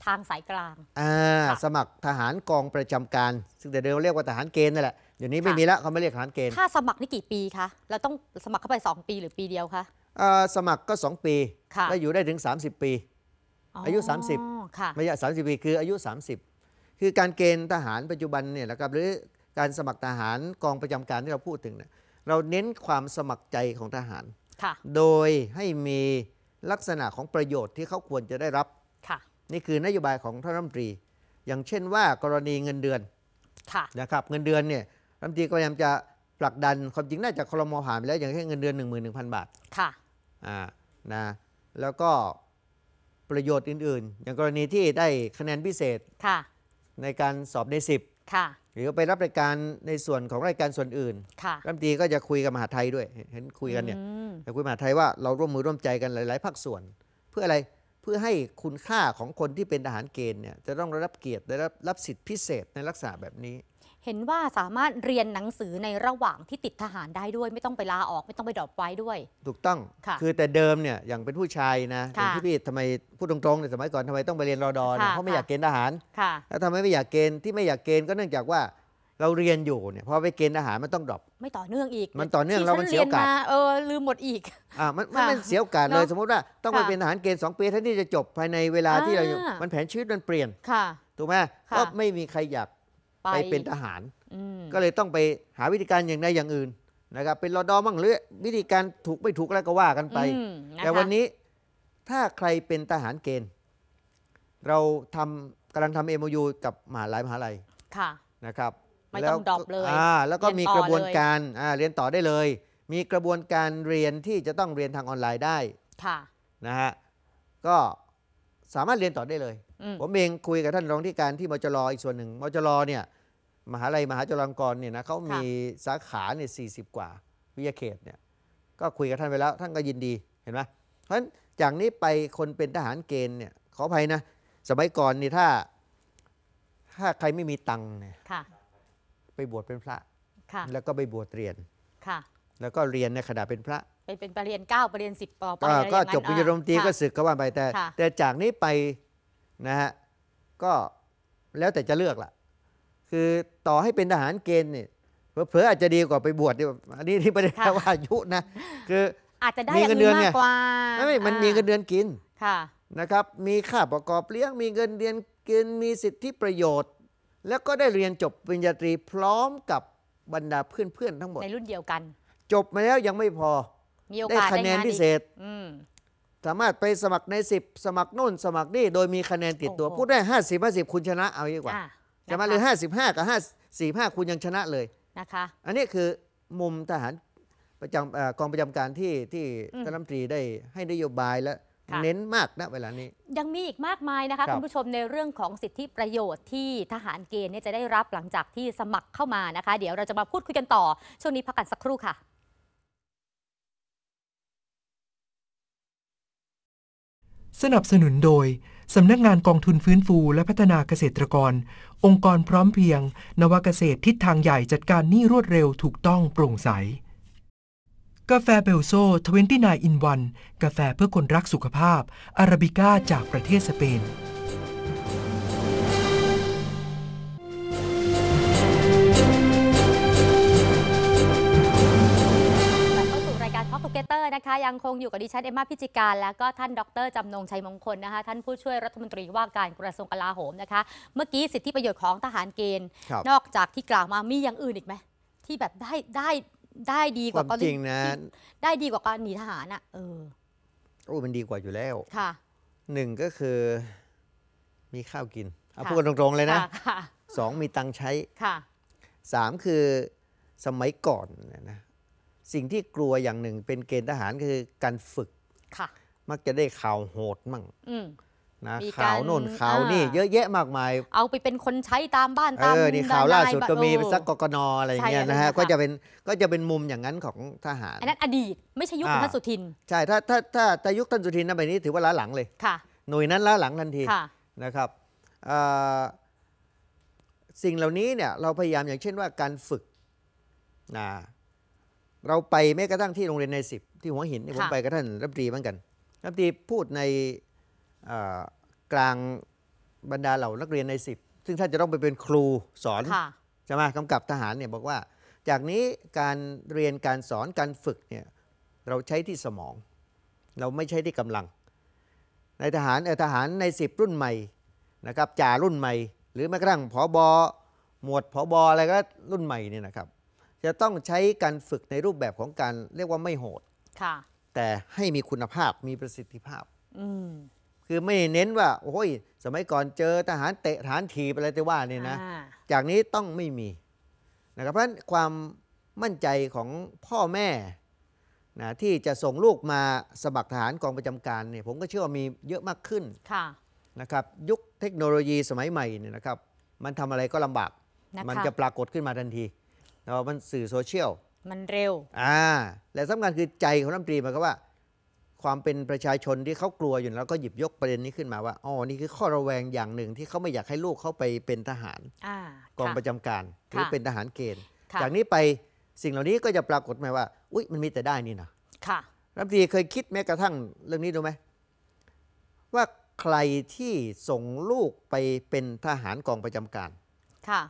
ทางสายกลางอ่าสมัครทหารกองประจำการ ซึ่งแต่เดิมเรียกว่าทหารเกณฑ์นั่นแหละเดี๋ยวนี้ไม่มีแล้วเขาไม่เรียกทหารเกณฑ์ถ้าสมัครนี่กี่ปีคะเราต้องสมัครเข้าไป 2 ปีหรือปีเดียวคะสมัครก็ 2 ปีแล้วอยู่ได้ถึง 30 ปี อายุ 30ิบ่ะยะสาปีคืออายุ 30คือการเกณฑ์ทหารปัจจุบันเนี่ยนะครับหรือการสมัครทหารกองประจำการที่เราพูดถึงเนี่ยเราเน้นความสมัครใจของทหาร โดยให้มีลักษณะของประโยชน์ที่เขาควรจะได้รับ นี่คือนโยบายของท่านรัฐมนตรี อย่างเช่นว่ากรณีเงินเดือนนะครับเงินเดือนเนี่ยรัฐมนตรีก็พยายามจะผลักดันความจริงน่าจะคลมอผ่านไปแล้วอย่างเช่นเงินเดือน 1 1 0 0 0 บาทค่ะอ่านะแล้วก็ประโยชน์อื่น ๆ อย่างกรณีที่ได้คะแนนพิเศษค่ะในการสอบในสิบ หรือไปรับรายการในส่วนของรายการส่วนอื่น รัฐมนตรีก็จะคุยกับมหาไทยด้วย เห็นคุยกันเนี่ยจะคุยมหาไทยว่าเราร่วมมือร่วมใจกันหลาย ๆ ภาคส่วน เพื่ออะไร เพื่อให้คุณค่าของคนที่เป็นทหารเกณฑ์เนี่ยจะต้องได้รับเกียรติได้รับรับสิทธิพิเศษในลักษณะแบบนี้เห็นว่าสามารถเรียนหนังสือในระหว่างที่ติดทหารได้ด้วย ไม่ต้องไปลาออกไม่ต้องไปดรอปไว้ด้วย ถูกต้องค่ะคือแต่เดิมเนี่ยอย่างเป็นผู้ชายนะอค่ะย่างที่พี่ทำไมพูดตรงๆในสมัยก่อนทำไมต้องไปเรียนรอดอนเพราะไม่อยากเกณฑ์ทหารค่ะแล้วทำไมไม่อยากเกณฑ์ที่ไม่อยากเกณฑ์ก็เนื่องจากว่าเราเรียนอยู่เนี่ยพอไปเกณฑ์ทหารมันต้องดรอปไม่ต่อเนื่องอีก มันต่อเนื่องเรามันเสียโอกาสเออลืมหมดอีกอ่ามันมัน่เสียโอกาสเลยสมมติว่า ต้องไปเป็นทหารเกณฑ์สองปีท่านที่จะจบภายในเวลาที่เราอยู่มันแผนชีวิตมันเปลี่ยนค่ะถูกไหมก็ไม่มีใครอยากไปเป็นทหารก็เลยต้องไปหาวิธีการอย่างใดอย่างอื่นนะครับเป็นรอดอมั่งหรือ วิธีการถูกไม่ถูกแล้วก็ว่ากันไป แต่วันนี้ถ้าใครเป็นทหารเกณฑ์เราทำกำลังทำเอ็มยูกับมหาลัยมหาลัยนะครับไม่ต้องดรอปเลยแล้วก็มีกระบวนการเรียนต่อได้เลย มีกระบวนการเรียนที่จะต้องเรียนทางออนไลน์ได้นะฮะก็สามารถเรียนต่อได้เลยผมเองคุยกับท่านรองที่การที่มจรออีกส่วนหนึ่งมจรอเนี่ย มหาลัย มหาจุฬาลงกรณ์เนี่ยนะเขามีสาขาเนี่ยสีกว่า วิทยาเขตเนี่ย ก็คุยกับท่านไปแล้ว ท่านก็ยินดีเห็นไหมเพราะฉะนั้นจากนี้ไปคนเป็นทหารเกณฑ์เนี่ยขออภัยนะ สมัยก่อนนี่ถ้า ถ้าใครไม่มีตังค์เนี่ยไปบวชเป็นพระ แล้วก็ไปบวชเรียนค่ะแล้วก็เรียนในขณะเป็นพระเป็นปรริญญาเก้าปรริญญาสิบปอไปก็จบปริญญาตรีก็ศึกก็ว่าไปแต่ แต่จากนี้ไปนะฮะก็แล้วแต่จะเลือกล่ะคือต่อให้เป็นทหารเกณฑ์เนี่ยเผลออาจจะดีกว่าไปบวชดี่อันนี้ที่ประเด็แปลว่าอายุนะคืออาจจะได้เงินเดือนมากกว่าไม่มันมีเงินเดือนกินค่ะนะครับ มีค่าประกอบเลี้ยงมีเงินเดือนกินมีสิทธิประโยชน์ แล้วก็ได้เรียนจบปริญญาตรีพร้อมกับบรรดาเพื่อนๆทั้งหมดในรุ่นเดียวกัน จบมาแล้วยังไม่พอได้คะแนนพิเศษสามารถไปสมัครใน 10 สมัครนู่น สมัครนี่โดยมีคะแนนติดตัวพูดได้ห้าสิบห้าสิบคุณชนะ เอาดีกว่า จะมาเลยห้าสิบห้ากับห้าสี่ห้าคุณยังชนะเลยนะคะ อันนี้คือมุมทหาร ประจำกองประจำการที่ที่ท่านรัฐมนตรีได้ให้นโยบายและเน้นมากนะเวลานี้ ยังมีอีกมากมายนะคะคคุณผู้ชมในเรื่องของสิทธิประโยชน์ที่ทหารเกณฑ์จะได้รับหลังจากที่สมัครเข้ามานะคะ เดี๋ยวเราจะมาพูดคุยกันต่อ ช่วงนี้พักกันสักครู่ค่ะสนับสนุนโดย สำนักงานกองทุนฟื้นฟูและพัฒนาเกษตรกร องค์กรพร้อมเพียง นวเกษตรทิศทางใหญ่จัดการหนี้รวดเร็วถูกต้องโปร่งใส กาแฟเบลโซทเวนตีนายอินวันกาแฟเพื่อคนรักสุขภาพ อาราบิก้าจากประเทศสเปนเตอร์นะคะยังคงอยู่กับดิฉัน เอมมาพิจิการและก็ท่านดรจำนง ชัยมงคลนะคะท่านผู้ช่วยรัฐมนตรีว่าการกระทรวงกลาโหมนะคะเมื่อกี้สิทธิประโยชน์ของทหารเกณฑ์ นอกจากที่กล่าวมามีอย่างอื่นอีกไหม ที่แบบได้ได้ได้ดีกว่าวามรจริงนะได้ดีกว่าการหนีทหารอ่ะเออโอ้ มันดีกว่าอยู่แล้วค่ะหนึ่งก็คือมีข้าวกินเอาพูดกันตรงๆเลยนะสองมีตังค์ใช้ค่ะสามคือสมัยก่อนนะสิ่งที่กลัวอย่างหนึ่งเป็นเกณฑ์ทหารคือการฝึกค่ะมักจะได้ข่าวโหดมั่งนะข่าวโน่นข่าวนี่เยอะแยะมากมาย เอาไปเป็นคนใช้ตามบ้านเอตามอนี่ข่าวล่าสุดก็มีสักกกนอะไรอย่างเงี้ยนะฮะก็จะเป็นก็จะเป็นมุมอย่างนั้นของทหารอันนั้นอดีตไม่ใช่ยุคท่านสุทิน ใช่ถ้าถ้าถ้าถ้ายุคท่านสุทินนะไปนี้ถือว่าล้าหลังเลยค่ะหน่วยนั้นล้าหลังทันทีนะครับสิ่งเหล่านี้เนี่ยเราพยายามอย่างเช่นว่าการฝึกนะเราไปแม้กระทั่งที่โรงเรียนในสิบที่หัวหินที่ผมไปกับท่านรัฐมนตรีเหมือนกัน รัฐมนตรีพูดในกลางบรรดาเหล่านักเรียนในสิบซึ่งท่านจะต้องไปเป็นครูสอนใช่ไหมกำกับทหารเนี่ยบอกว่า จากนี้การเรียนการสอนการฝึกเนี่ยเราใช้ที่สมอง เราไม่ใช่ที่กำลัง ในทหารเออทหารในสิบรุ่นใหม่นะครับจ่ารุ่นใหม่ หรือแม้กระทั่งผอบอหมวดผอบออะไรก็รุ่นใหม่เนี่ยนะครับจะต้องใช้การฝึกในรูปแบบของการเรียกว่าไม่โหด แต่ให้มีคุณภาพมีประสิทธิภาพ คือไม่เน้นว่าโอ้ยสมัยก่อนเจอทหารเตะทหารถีบอะไรแต่ว่าเนี่ยนะจากนี้ต้องไม่มีนะครับเพราะฉะนั้นความมั่นใจของพ่อแม่นะที่จะส่งลูกมาสมัครทหารกองประจำการเนี่ยผมก็เชื่อว่ามีเยอะมากขึ้นะนะครับยุคเทคโนโลยีสมัยใหม่เนี่ยนะครับ มันทำอะไรก็ลำบากนะะมันจะปรากฏขึ้นมาทันทีมันสื่อโซเชียลมันเร็ว อ่า และสำคัญคือใจของรัฐมนตรีมันก็ว่า ความเป็นประชาชนที่เขากลัวอยู่แล้วก็หยิบยกประเด็นนี้ขึ้นมาว่าอ๋อนี่คือข้อระแวงอย่างหนึ่งที่เขาไม่อยากให้ลูกเขาไปเป็นทหารกองประจำการหรือเป็นทหารเกณฑ์ จากนี้ไปสิ่งเหล่านี้ก็จะปรากฏไหมว่า อุ๊ย มันมีแต่ได้นี่นะค่ะรัฐมนตรีเคยคิดแม้กระทั่งเรื่องนี้ดูไหมว่าใครที่ส่งลูกไปเป็นทหารกองประจำการ ค่ะ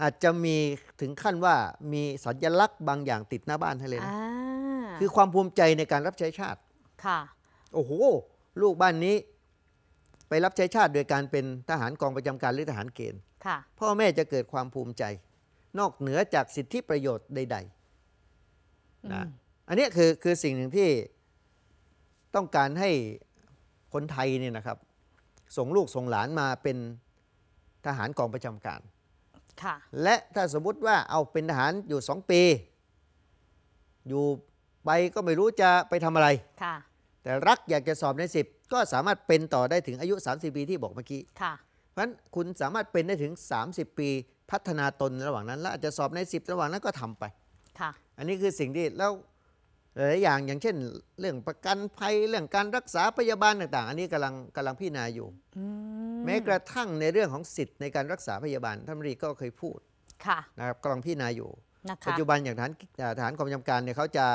อาจจะมีถึงขั้นว่ามีสัญลักษณ์บางอย่างติดหน้าบ้านให้เลยนะคือความภูมิใจในการรับใช้ชาติ ค่ะ โอ้โห ลูกบ้านนี้ ไปรับใช้ชาติโดยการเป็นทหารกองประจำการหรือทหารเกณฑ์ค่ะพ่อแม่จะเกิดความภูมิใจนอกเหนือจากสิทธิประโยชน์ใดๆนะอันนี้คือคือสิ่งหนึ่งที่ต้องการให้คนไทยเนี่ยนะครับ ส่งลูกส่งหลานมาเป็นทหารกองประจำการและถ้าสมมุติว่าเอาเป็นทหารอยู่สองปี อยู่ไปก็ไม่รู้จะไปทำอะไรแต่รักอยากจะสอบในสิบก็สามารถเป็นต่อได้ถึงอายุ 30 ปีที่บอกเมื่อกี้เพราะฉะนั้นคุณสามารถเป็นได้ถึง 30 ปีพัฒนาตนระหว่างนั้นแล้วอาจจะสอบในสิบระหว่างนั้นก็ทำไปอันนี้คือสิ่งที่แล้วหลายอย่างอย่างเช่น เรื่องประกันภัยเรื่องการรักษาพยาบาลต่างๆอันนี้กำลังกำลังพิจารณาอยู่แม้กระทั่งในเรื่องของสิทธิ์ในการรักษาพยาบาลท่านรีก็เคยพูดนะครับกำลังพี่นายอยู่ปัจจุบันอย่างฐานฐานความจาการเนี่ยเขาจะ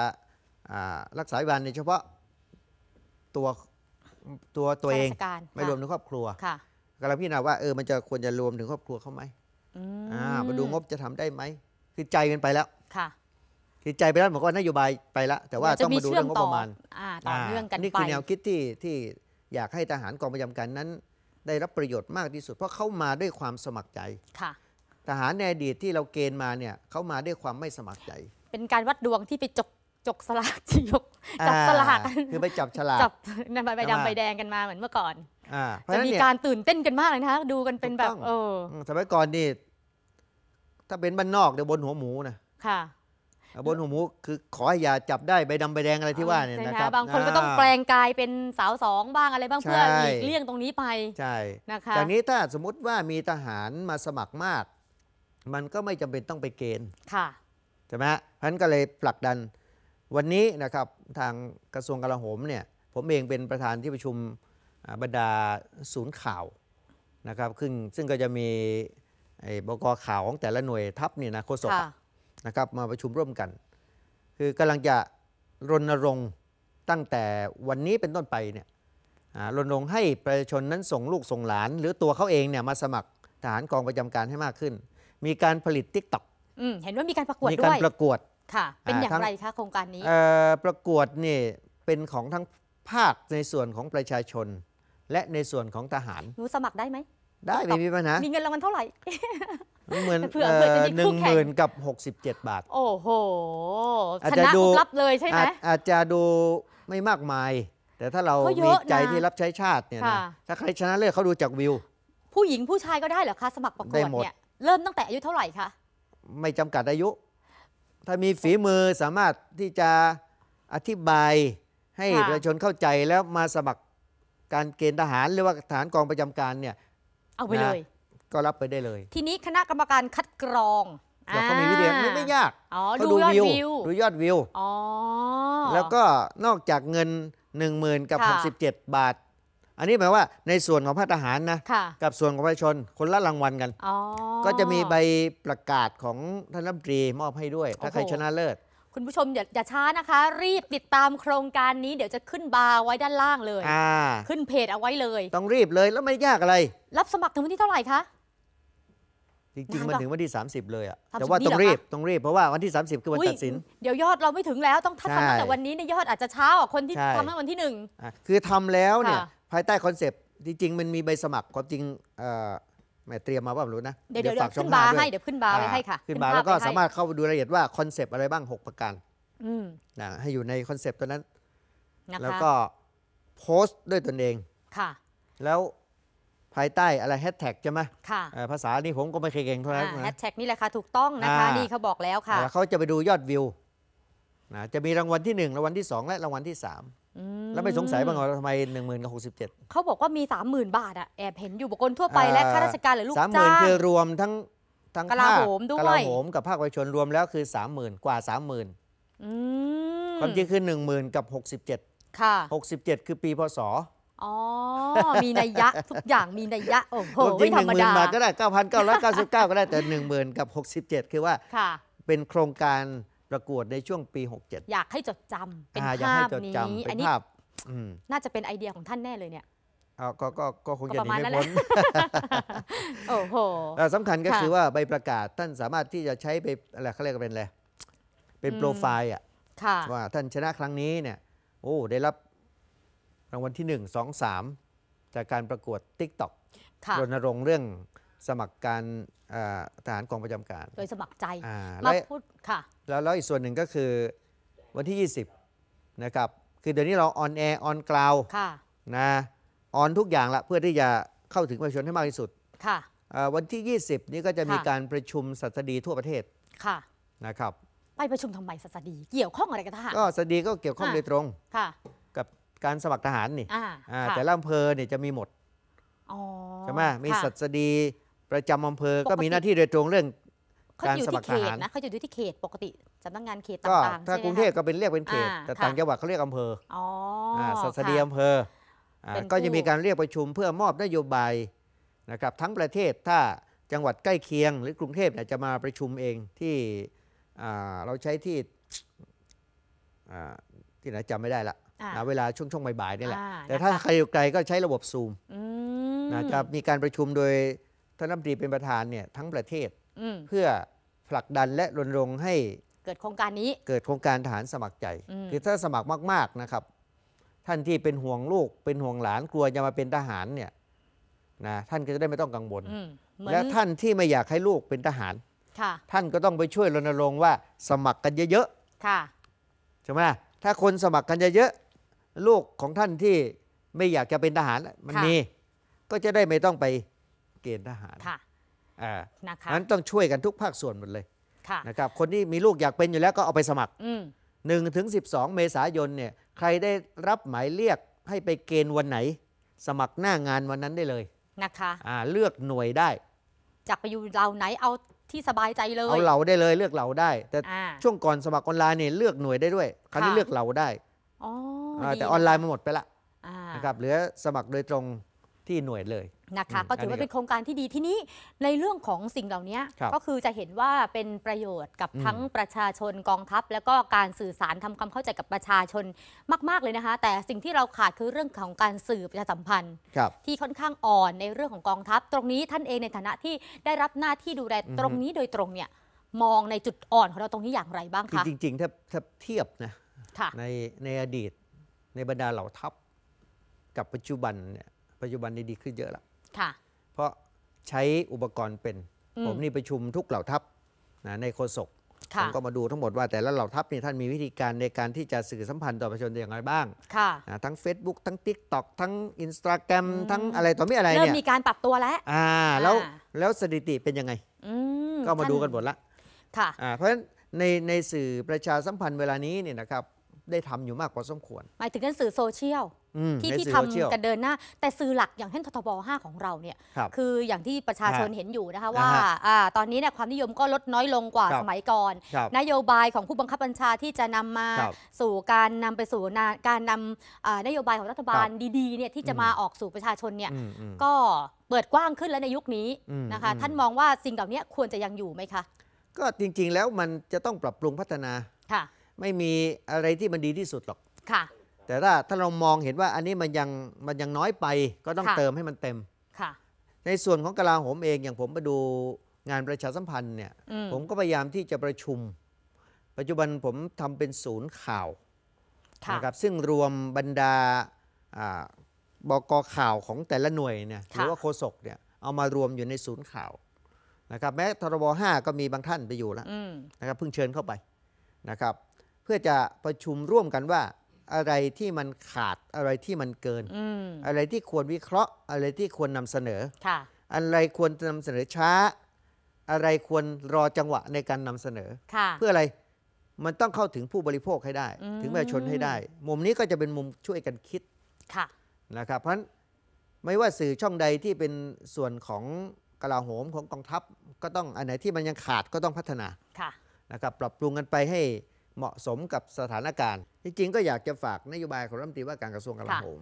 รักษาพยาบาลในเฉพาะ ตัวตัวตัวเองไม่รวมถึงครอบครัวกำลังพี่าาว่าเออมันจะควรจะรวมถึงครอบครัวเขาไหมอ่ามาดูงบจะทำได้ไหมคือใจกันไปแล้ว ค่ะคือใจไปแล้วบมกานโยบายไปละแต่ว่าต้องมาดูเรื่องงบประมาณต่อเรื่องกันไปนี่คือแนวคิดที่ที่อยากให้ทหารกองประจำการนั้นได้รับประโยชน์มากที่สุดเพราะเขามาด้วยความสมัครใจ ค่ะทหารในอดีตที่เราเกณฑ์มาเนี่ย เขามาด้วยความไม่สมัครใจ เป็นการวัดดวงที่ไปจกจกสลากจกจับสลากคือไปจับฉลาก จับใบดำใบแดงกันมาเหมือนเมื่อก่อนจะมีการตื่นเต้นกันมากเลยนะคะดูกันเป็นแบบ เออ สมัยก่อนนี่ถ้าเป็นบ้านนอกเดี๋ยวบนหัวหมูนะค่ะบนหัวหมูคือขออย่าจับได้ใบดำใบแดงอะไรที่ว่าเนี่ยนะครับบางคนก็ต้องแปลงกายเป็นสาวสองบ้างอะไรบ้างเพื่อหลีกเลี่ยงตรงนี้ไปใช่นะคะจากนี้ถ้าสมมติว่ามีทหารมาสมัครมาก มันก็ไม่จำเป็นต้องไปเกณฑ์ค่ะใช่ไหมพันก็เลยผลักดัน วันนี้นะครับทางกระทรวงกลาโหมเนี่ย ผมเองเป็นประธานที่ประชุมบรรดาศูนย์ข่าวนะครับซึ่งซึ่งก็จะมีบกข่าวของแต่ละหน่วยทัพนี่นะโฆษกนะครับมาประชุมร่วมกัน คือกำลังจะรณรงค์ตั้งแต่วันนี้เป็นต้นไปเนี่ยรณรงค์ให้ประชาชนนั้นส่งลูกส่งหลาน หรือตัวเขาเองเนี่ยมาสมัครทหารกองประจำการให้มากขึ้น มีการผลิตติ๊กต็อกเห็นว่ามีการประกวดด้วยมีการประกวดค่ะเป็นอย่างไรคะโครงการนี้ประกวดนี่เป็นของทั้งภาคในส่วนของประชาชน และในส่วนของทหารหนูสมัครได้ไหมได้ไม่มีปัญหา มีเงินรางวัลเท่าไหร่เหมือนเผื่อเผื่อจะมีหนึ่งคู่แข่หงมื่นกับ 67 บาท โอ้โหอาชจจะนะดูรับเลยใช่ไหมอาจจะดูไม่มากมาย แต่ถ้าเรามีใจที่รับใช้ชาติเนี่ยนะ ถ้าใครชนะเลิศเขาดูจากวิว ผู้หญิงผู้ชายก็ได้เหรอคะ สมัครประกวดเนี่ยเริ่มตั้งแต่อายุเท่าไหร่คะ ไม่จำกัดอายุ ถ้ามีฝีมือสามารถที่จะอธิบายให้ประชาชนเข้าใจแล้วมาสมัครการเกณฑ์ทหารหรือว่าฐานกองประจำการเนี่ยเอาไปเลย ก็รับไปได้เลย ทีนี้คณะกรรมการคัดกรองเราก็มีวิธีไม่ยากยอดูวิว ดูยอดวิวแล้วก็นอกจากเงิน1 0,000 กับ 67 บาท อันนี้หมายว่าในส่วนของพระทหารนะกับส่วนของประชาชนคนละรางวัลกัน ก็จะมีใบประกาศของท่านรัฐมนตรีมอบให้ด้วย ถ้าใครชนะเลิศคุณผู้ชมอย่าอย่าช้านะคะ รีบติดตามโครงการนี้ เดี๋ยวจะขึ้นบาร์ไว้ด้านล่างเลยอขึ้นเพจเอาไว้เลย ต้องรีบเลยแล้วไม่ยากอะไร รับสมัครถึงวันที่เท่าไหร่คะจริงๆมันถึงวันที่ 30 เลยอะแต่ว่าต้องรีบต้องรีบเพราะว่าวันที่ 30 คือวันตัดสินเดี๋ยวยอดเราไม่ถึงแล้วต้องถ้าทำตั้งแต่วันนี้ในยอดอาจจะเช้าคนที่ทำตั้งวันที่หนึ่งอ่ะคือทำแล้วเนี่ยภายใต้คอนเซปต์จริงๆมันมีใบสมัครความจริงเอ่อแม่เตรียมมาบ้างรู้นะเดี๋ยวฝากช่อขึ้นบาร์ให้เดี๋ยวขึ้นบาร์ไว้ให้ค่ะขึ้นบาร์แล้วก็สามารถเข้าไปดูรายละเอียดว่าคอนเซปต์อะไรบ้าง 6 ประการนะให้อยู่ในคอนเซปต์ตัวนั้นแล้วก็โพสต์ด้วยตนเองค่ะ แล้วภายใต้อะไรแฮชแท็กใช่ไหมค่ะภาษานี่ผมก็ไม่เคยเก่งเท่าไหร่แฮชแท็กนี่แหละค่ะถูกต้องนะคะนี่เขาบอกแล้วค่ะแล้วเขาจะไปดูยอดวิวนะจะมีรางวัลที่1รางวัลที่ 2 และรางวัลที่3แล้วไม่สงสัยบ้างเหรอทำไม1 0ื่นกับ67 เขาบอกว่ามี 30,000บาทอะแอบเห็นอยู่บุคคลทั่วไปและข้าราชการหรือลูกจ้างสามหมื่นคือรวมทั้งทั้งกลาโหมด้วยกลาโหมกับภาคประชาชนรวมแล้วคือ 30,000 กว่า 30,000ความจริงคือ10,000กับ 67 ค่ะ 67 คือปีพศอ๋อมีนัยยะทุกอย่างมีนัยยะโอ้โหไม่ธรรมดาบาทก็ได้9,999ก็ได้แต่10,000กับ67 คือว่าเป็นโครงการประกวดในช่วงปี 67 อยากให้จดจำเป็นภาพนี้อันนี้น่าจะเป็นไอเดียของท่านแน่เลยเนี่ยก็ก็ก็คงจะหนีไม่พ้นโอ้โหสำคัญก็คือว่าใบประกาศท่านสามารถที่จะใช้ไปอะไรเขาเรียกเป็นอะไรเป็นโปรไฟล์อ่ะว่าท่านชนะครั้งนี้เนี่ย โอ้ได้รับ รางวัลที่หนึ่งงสอสามจากการประกวด๊กต็อกรณรงค์เรื่องสมัครการทหารกองประจำการ โดยสมัครใจมาพูดค่ะแล้วแล้วอีกส่วนหนึ่งก็คือวันที่ 20 นะครับ คือเดี๋ยวนี้เราออนแอร์ออนกลาวนะ ออน ทุกอย่างละเพื่อที่จะเข้าถึงประชาชนให้มากที่สุดวันที่ 20 นี้ก็จะมีการประชุมสัสดีทั่วประเทศ ค่ะ นะครับ ไปประชุมทำไมสัสดี เกี่ยวข้องอะไรกับทหารก็สัสดีก็เกี่ยวข้องโดยตรงค่ะกับการสมัครทหารนี่แต่ละอำเภอเนี่ยจะมีหมดใช่ไหมมีสัสดีประจำอำเภอ ก็มีหน้าที่โดยตรงเรื่องขาการอยู่ที่เขตนะเขาอยู่ที่เขตปกติสำนักงานเขตต่างๆถ้าใช่ไหมกรุงเทพก็เป็นเรียกเป็นเขตแต่ต่างจังหวัดเขาเรียกอำเภออ๋อสัสดีอำเภออ่าก็จะมีการเรียกประชุมเพื่อมอบนโยบายนะครับทั้งประเทศถ้าจังหวัดใกล้เคียงหรือกรุงเทพเนี่ยจะมาประชุมเองที่เราใช้ที่ที่ไหนจำไม่ได้ละเวลาช่วงช่วงบ่ายๆนี่แหละ แต่ถ้าใครอยู่ไกลก็ใช้ระบบซูมนะครับมีการประชุมโดยท่านรัฐมนตรีเป็นประธานเนี่ยทั้งประเทศเพื่อผลักดันและรณรงค์ให้เกิดโครงการนี้ เกิดโครงการทหารสมัครใจคือถ้าสมัครมากๆนะครับ ท่านที่เป็นห่วงลูกเป็นห่วงหลานกลัวจะมาเป็นทหารเนี่ยนะท่านก็จะได้ไม่ต้องกังวลและท่านที่ไม่อยากให้ลูกเป็นทหารท่านก็ต้องไปช่วยรณรงค์ว่าสมัครกันเยอะๆใช่ไหมถ้าคนสมัครกันเยอะๆลูกของท่านที่ไม่อยากจะเป็นทหาร มันมีก็จะได้ไม่ต้องไปเกณฑ์ทหารอ่านะคะนั้นต้องช่วยกันทุกภาคส่วนหมดเลยะนะครับ คนที่มีลูกอยากเป็นอยู่แล้วก็เอาไปสมัครหนึ่งถึงสิบสองเมษายนเนี่ย ใครได้รับหมายเรียกให้ไปเกณฑ์วันไหน สมัครหน้างานวันนั้นได้เลย นะคะ อ่า เลือกหน่วยได้ จากไปอยู่เราไหนเอาที่สบายใจเลย เอาเหล่าได้เลยเลือกเหล่าได้ แต่ช่วงก่อนสมัครออนไลน์เนี่ยเลือกหน่วยได้ด้วย คราวนี้เลือกเหล่าได้ออ๋แต่ออนไลน์มาหมดไปละนะครับ เหลือสมัครโดยตรงที่หน่วยเลย นะคะ ก็ถือว่าเป็นโครงการที่ดีที่นี้ในเรื่องของสิ่งเหล่านี้ก็คือจะเห็นว่าเป็นประโยชน์กับทั้งประชาชนกองทัพ แล้วก็การสื่อสารทำความเข้าใจกับประชาชนมาก ๆเลยนะคะแต่สิ่งที่เราขาดคือเรื่องของการสื่อประชาสัมพันธ์ที่ค่อนข้างอ่อนในเรื่องของกองทัพ ตรงนี้ท่านเองในฐานะที่ได้รับหน้าที่ดูแลตรงนี้โดยตรงเนี่ยมองในจุดอ่อนของเราตรงนี้อย่างไรบ้างคะจริงๆถ้าถ้าเทียบนะในในอดีตในบรรดาเหล่าทัพกับปัจจุบันเนี่ยปัจจุบันนี้ดีขึ้นเยอะละค่ะ เพราะใช้อุปกรณ์เป็น ผมนี่ประชุมทุกเหล่าทัพนะในโฆษกผมก็มาดูทั้งหมดว่าแต่ละเหล่าทัพนี่ท่านมีวิธีการในการที่จะสื่อสัมพันธ์ต่อประชาชนอย่างไรบ้างค่ะ ทั้ง Facebook ทั้ง Tik t o อกทั้ง i n s t a g r รมทั้งอะไรต่อไม่อะไรเนี่ยเริ่มมีการปรับตัวแล้ว อ่าแล้ว แล้วสถิติเป็นยังไงก็มาดูกันหมดละค่ะเพราะฉะนั้นในในสื่อประชาสัมพันธ์เวลานี้เนี่ยนะครับได้ทำอยู่มากพอสมควรหมายถึงการสื่อโซเชียลที่ที่ทำกันเดินหน้า แต่สื่อหลักอย่างเช่นททบ5ของเราเนี่ย คืออย่างที่ประชาชนเห็นอยู่นะคะว่า ตอนนี้เนี่ยความนิยมก็ลดน้อยลงกว่าสมัยก่อน นโยบายของผู้บังคับบัญชาที่จะนำมาสู่การนำไปสู่การนำนโยบายของรัฐบาลดีๆเนี่ยที่จะมาออกสู่ประชาชนเนี่ยก็เปิดกว้างขึ้นแล้วในยุคนี้นะคะ ท่านมองว่าสิ่งเหล่านี้ควรจะยังอยู่ไหมคะ ก็จริงๆแล้วมันจะต้องปรับปรุงพัฒนาค่ะ ไม่มีอะไรที่มันดีที่สุดหรอกค่ะแต่ถ้าถ้าเรามองเห็นว่าอันนี้มันยังมันยังน้อยไปก็ต้องเติมให้มันเต็มค่ะในส่วนของกลาโหมเองอย่างผมไปดูงานประชาสัมพันธ์เนี่ยผมก็พยายามที่จะประชุม ปัจจุบันผมทำเป็นศูนย์ข่าวะนะครับซึ่งรวมบรรดาอกอบกข่าวของแต่ละหน่วยเนี่ยหรือว่าโฆษกเนี่ยเอามารวมอยู่ในศูนย์ข่าวนะครับแม้ทรบห้าก็มีบางท่านไปอยู่แล้วนะครับเพิ่งเชิญเข้าไปนะครับ เพื่อจะประชุมร่วมกันว่าอะไรที่มันขาดอะไรที่มันเกินอะไรที่ควรวิเคราะห์ อะไรที่ควรนำเสนอ อะไรควรนำเสนอช้า อะไรควรรอจังหวะในการนำเสนอ เพื่ออะไรมันต้องเข้าถึงผู้บริโภคให้ได้ ถึงประชาชนให้ได้ มุมนี้ก็จะเป็นมุมช่วยกันคิดะนะครับเพราะฉะนั้นไม่ว่าสื่อช่องใดที่เป็นส่วนของกลาโหมของกองทัพ ก็ต้องอันไหนที่มันยังขาดก็ต้องพัฒนาะนะครับปรับปรุงกันไปให้เหมาะสมกับสถานการณ์ที่จริงก็อยากจะฝากนโยบายของรัฐมนตรีว่าการกระทรวงกลาโหม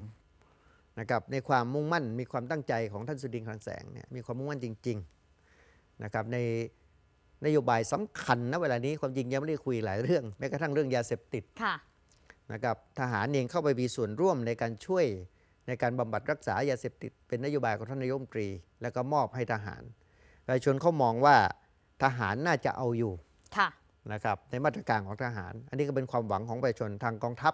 นะครับ ในความมุ่งมั่นมีความตั้งใจของท่านสุดินคลังแสงเนี่ยมีความมุ่งมั่นจริงๆนะครับในนโยบายสำคัญนะเวลานี้ความจริงยังไม่ได้คุยหลายเรื่อง แม้กระทั่งเรื่องยาเสพติดนะครับทหารเองเข้าไปมีส่วนร่วมในการช่วยในการบำบัดรักษายาเสพติดเป็นนโยบายของท่านนายมตรี แล้วก็มอบให้ทหาร ประชาชนเขามองว่าทหารน่าจะเอาอยู่นะครับในมาตรการของทหาร อันนี้ก็เป็นความหวังของประชาชน ทางกองทัพ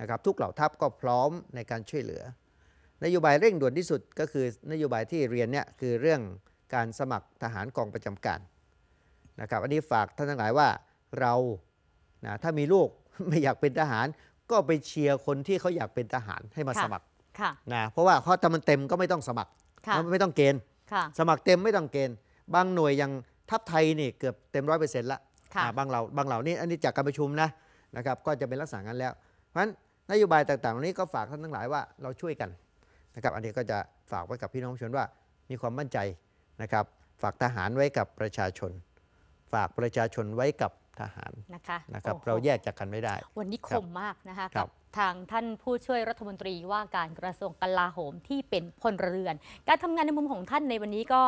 นะครับทุกเหล่าทัพก็พร้อมในการช่วยเหลือนโยบายเร่งด่วนที่สุดก็คือนโยบายที่เรียนเนี่ยคือเรื่องการสมัครทหารกองประจำการนะครับอันนี้ฝากท่านทั้งหลายว่าเรานะถ้ามีลูกไม่อยากเป็นทหารก็ไปเชียร์คนที่เขาอยากเป็นทหารให้มาสมัครนะเพราะว่าเขาทำมันเต็มก็ไม่ต้องสมัครไม่ต้องเกณฑ์ สมัครเต็มไม่ต้องเกณฑ์บางหน่วยอย่างทัพไทยนี่เกือบเต็มร้อยเปอร์เซ็นต์ละบางเหล่าบางเหล่านี้อันนี้จากการประชุมนะนะครับก็จะเป็นลักษณะนั้นแล้วเพราะฉะนั้นนโยบายต่างๆเหล่านี้ก็ฝากท่านทั้งหลายว่าเราช่วยกันนะครับอันนี้ก็จะฝากไว้กับพี่น้องชนว่ามีความมั่นใจนะครับฝากทหารไว้กับประชาชน ฝากประชาชนไว้กับทหารนะคะนะครับเราแยกจากกันไม่ได้ วันนี้คมมากนะคะกับทางท่านผู้ช่วยรัฐมนตรีว่าการกระทรวงกลาโหมที่เป็นพลเรือน การทำงานในมุมของท่านในวันนี้ก็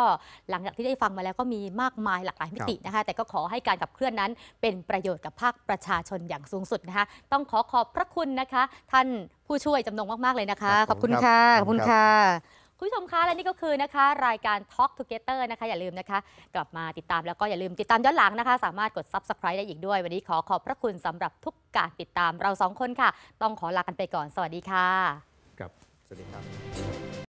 หลังจากที่ได้ฟังมาแล้วก็มีมากมายหลากหลายมิตินะคะแต่ก็ขอให้การกับเคลื่อนนั้นเป็นประโยชน์กับภาคประชาชนอย่างสูงสุดนะคะต้องขอขอบพระคุณนะคะ ท่านผู้ช่วยจำนงมากๆเลยนะคะขอบคุณค่ะขอบคุณค่ะคุณผู้ชมคะและนี่ก็คือนะคะรายการ Talk Together นะคะ อย่าลืมนะคะ กลับมาติดตามแล้วก็อย่าลืมติดตามย้อนหลังนะคะ สามารถกด Subscribe ได้อีกด้วย วันนี้ขอขอบพระคุณสำหรับทุกการติดตามเราสองคนค่ะ ต้องขอลากันไปก่อน สวัสดีค่ะครับสวัสดีครับ